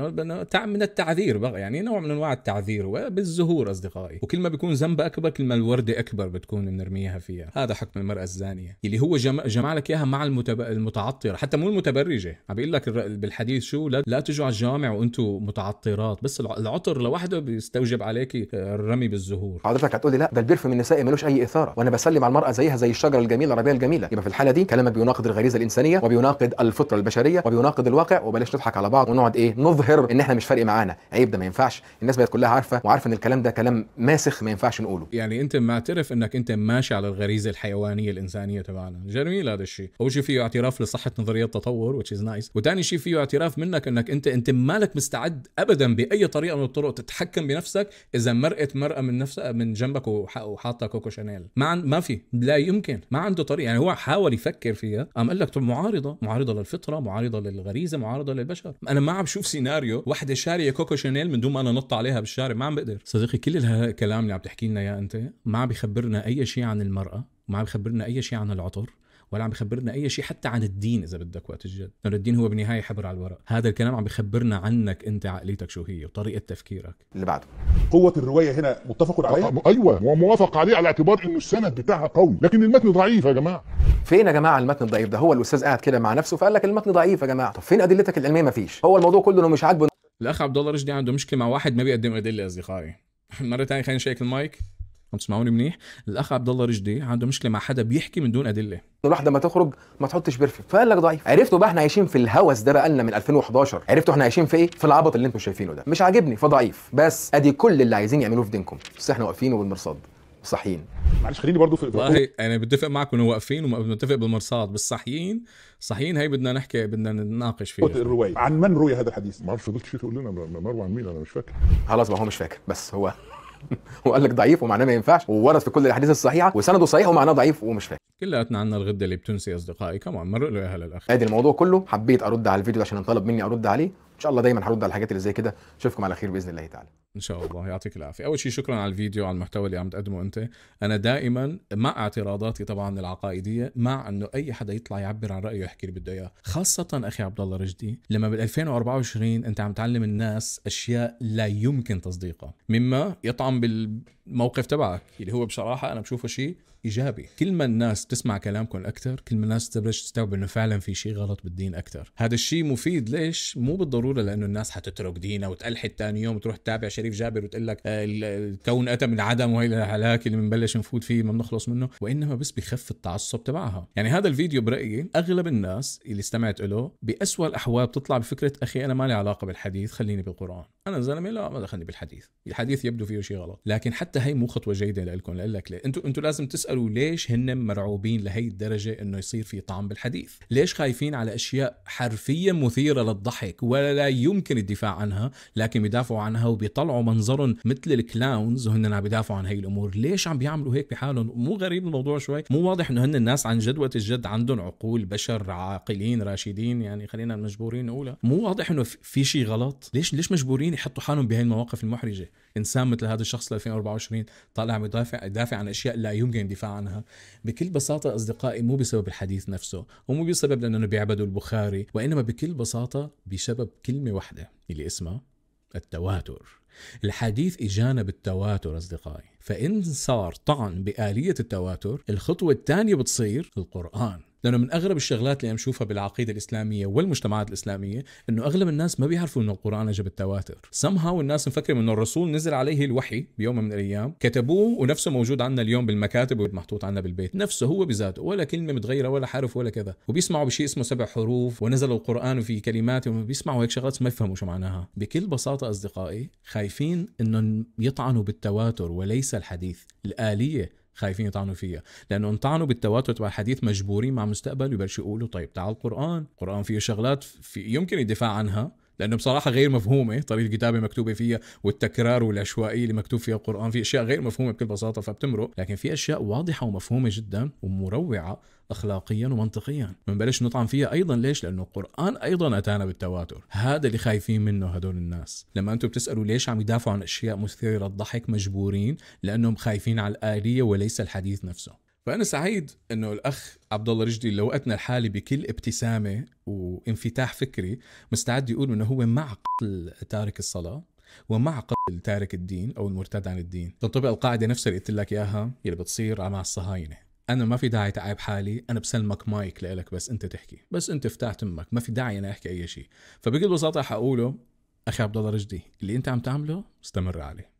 من التعذير بقى يعني نوع من انواع التعذير بالزهور اصدقائي وكل ما بيكون ذنبها اكبر كل ما الورده اكبر بتكون بنرميها فيها هذا حكم المراه الزانيه اللي هو جمع, جمع لك اياها مع المتب... المتعطره حتى مو المتبرجه عم بيقول لك بالحديث شو لا, لا تجوا على الجامع وانتم متعطرات بس العطر لوحده بيستوجب عليك آه، الرمي بالزهور حضرتك هتقول لي لا ده البرفيوم النسائي ملوش اي اثاره وانا بسلم على المراه زيها زي الشجره الجميله العربيه الجميله يبقى في الحاله دي كلامك بيناقض الغريزه الانسانيه وبيناقض الفطره البشريه وبيناقض الواقع وبلاش نضحك على بعض ونقعد ايه نظهر ان احنا مش فارق معانا عيب ده ما ينفعش الناس بقت كلها عارفه وعارفه ان الكلام ده كلام ماسخ ما ينفعش نقوله يعني انت معترف انك انت ماشي على الغريزه الحيوانيه الانسانيه تبعنا جميل هذا الشيء اول شيء فيه اعتراف لصحه نظريه التطور وتش از نايس وثاني شيء فيه اعتراف منك انك انت انت مالك مستعد ابدا باي طريقه من الطرق تتحكم بنفسك اذا مرقت مرأة من نفسها من جنبك وحاطه كوكو شانيل ما ما في لا يمكن ما عنده طريق يعني هو حاول يفكر فيها قام قال لك طب معارضه معارضه للفطره معارضه للغريزه معارضه للبشر انا ما عم بشوف سيناريو وحده شاريه كوكو شانيل من دون ما انا نط عليها بالشارع ما عم بقدر صديقي كل الكلام اللي عم تحكي لنا اياه انت ما عم بخبرنا اي شيء عن المراه ما عم بخبرنا اي شيء عن العطر ولا عم بخبرنا اي شيء حتى عن الدين اذا بدك وقت الجد لانه الدين هو بالنهايه حبر على الورق هذا الكلام عم بخبرنا عنك انت عقليتك شو هي وطريقه تفكيرك اللي بعده قوه الروايه هنا متفق عليها أه، أه، ايوه وموافق عليه على اعتبار انه السند بتاعها قوي لكن المتن ضعيف يا جماعه فين يا جماعه المتن الضعيف ده هو الاستاذ قاعد كده مع نفسه فقال لك المتن ضعيف يا جماعه طب فين ادلتك العلميه ما فيش هو الموضوع كله انه مش عاجبه الاخ عبد الله رشدي عنده مشكله مع واحد ما بيقدم ادله اصدقائي مره ثانيه خلينا نشيك المايك عم تسمعوني منيح الاخ عبد الله رشدي عنده مشكله مع حدا بيحكي من دون ادله الواحده ما تخرج ما تحطش بيرفكت فقال لك ضعيف عرفتوا بقى احنا عايشين في الهوس ده بقى لنا من 2011 عرفتوا احنا عايشين في ايه في العبط اللي انتم شايفينه ده مش عاجبني فضعيف بس ادي كل اللي عايزين يعملوه في دينكم بس احنا واقفين وبالمرصاد صحيين معلش خليني برضه في والله انا بتفق معك انه واقفين ومتفق بالمرصاد بس صحيين صحيين هي بدنا نحكي بدنا نناقش فيها الروايه عن من روي هذا الحديث ما اعرفش قلت الشيخ تقول لنا مروي عن مين انا مش فاكر خلاص ما هو مش فاكر بس هو وقال لك ضعيف ومعناه ما ينفعش وورد في كل الاحاديث الصحيحه وسنده صحيح ومعناه ضعيف ومش فاهم كلياتنا عنا الغده اللي بتنسي اصدقائي كمان مر له يا هلا الاخ ادي الموضوع كله حبيت ارد على الفيديو عشان انطلب مني ارد عليه ان شاء الله دايما هرد على الحاجات اللي زي كده اشوفكم على خير باذن الله تعالى ان شاء الله يعطيك العافيه اول شيء شكرا على الفيديو على المحتوى اللي عم تقدمه انت انا دائما مع اعتراضاتي طبعا العقائديه مع انه اي حدا يطلع يعبر عن رايه يحكي اللي بده اياه خاصه اخي عبد الله رشدي لما بال 2024 انت عم تعلم الناس اشياء لا يمكن تصديقها مما يطعم بالموقف تبعك اللي هو بصراحه انا بشوفه شيء ايجابي كل ما الناس تسمع كلامكم اكثر كل ما الناس تبلش تستوعب انه فعلا في شيء غلط بالدين اكثر هذا الشيء مفيد ليش مو بالضروره لانه الناس حتترك دينها وتلحد ثاني يوم وتروح تتابع شركه شريف جابر وتقول لك آه، الكون اتى من عدم وهي الهلاك اللي بنبلش نفوت فيه ما بنخلص منه وانما بس بخف التعصب تبعها يعني هذا الفيديو برايي اغلب الناس اللي استمعت له باسوا الاحوال بتطلع بفكره اخي انا مالي علاقه بالحديث خليني بالقران انا زلمه لا ما دخلني بالحديث الحديث يبدو فيه شيء غلط لكن حتى هي مو خطوه جيده لكم لأقول لك ليه انتم انتم لازم تسالوا ليش هن مرعوبين لهي الدرجه انه يصير في طعم بالحديث ليش خايفين على اشياء حرفيا مثيره للضحك ولا يمكن الدفاع عنها لكن بيدافعوا عنها وبيطلعوا طلعوا منظرهم مثل الكلاونز وهن عم بيدافعوا عن هي الامور ليش عم بيعملوا هيك بحالهم مو غريب الموضوع شوي مو واضح انه هن الناس عن جد وقت الجد عندهم عقول بشر عاقلين راشدين يعني خلينا مجبورين نقولها مو واضح انه في شيء غلط ليش ليش مجبورين يحطوا حالهم بهي المواقف المحرجه انسان مثل هذا الشخص 2024 طالع عم يدافع يدافع عن اشياء لا يمكن الدفاع عنها بكل بساطه اصدقائي مو بسبب الحديث نفسه ومو بسبب لانه بيعبدوا البخاري وانما بكل بساطه بسبب كلمه واحده اللي اسمها التواتر الحديث إجانا بالتواتر أصدقائي فإن صار طعن بآلية التواتر الخطوة الثانية بتصير القرآن لانه من اغرب الشغلات اللي نشوفها بالعقيده الاسلاميه والمجتمعات الاسلاميه انه اغلب الناس ما بيعرفوا انه القران اجى بالتواتر somehow الناس مفكره انه الرسول نزل عليه الوحي بيوم من الايام كتبوه ونفسه موجود عندنا اليوم بالمكاتب ومحطوط عندنا بالبيت نفسه هو بذاته ولا كلمه متغيره ولا حرف ولا كذا وبيسمعوا بشيء اسمه سبع حروف ونزل القران في كلمات بيسمعوا هيك شغلات ما يفهموا شو معناها بكل بساطه اصدقائي خايفين انهم يطعنوا بالتواتر وليس الحديث الاليه خايفين يطعنوا فيها لانه انطعنوا بالتواتر تبع الحديث مجبورين مع مستقبل يبلشوا يقولوا طيب تعال القران القران فيه شغلات في يمكن الدفاع عنها لانه بصراحه غير مفهومه طريقه الكتابه مكتوبه فيها والتكرار والعشوائيه اللي مكتوب فيها القران في اشياء غير مفهومه بكل بساطه فبتمرق لكن في اشياء واضحه ومفهومه جدا ومروعه اخلاقيا ومنطقيا بنبلش نطعن فيها ايضا ليش لانه القران ايضا اتانا بالتواتر هذا اللي خايفين منه هدول الناس لما انتم بتسالوا ليش عم يدافعوا عن اشياء مثيره للضحك مجبورين لانهم خايفين على الاليه وليس الحديث نفسه فأنا سعيد إنه الأخ عبد الله رجدي لوقتنا الحالي بكل ابتسامة وانفتاح فكري مستعد يقول إنه هو مع قتل تارك الصلاة ومع قتل تارك الدين أو المرتد عن الدين تنطبق القاعدة نفسها اللي قلت لك إياها اللي بتصير مع الصهاينة أنا ما في داعي تعيب حالي أنا بسلمك مايك لإلك بس أنت تحكي بس أنت افتح تمك ما في داعي أنا أحكي أي شيء فبكل بساطة حقوله أخي عبد الله رجدي اللي أنت عم تعمله استمر عليه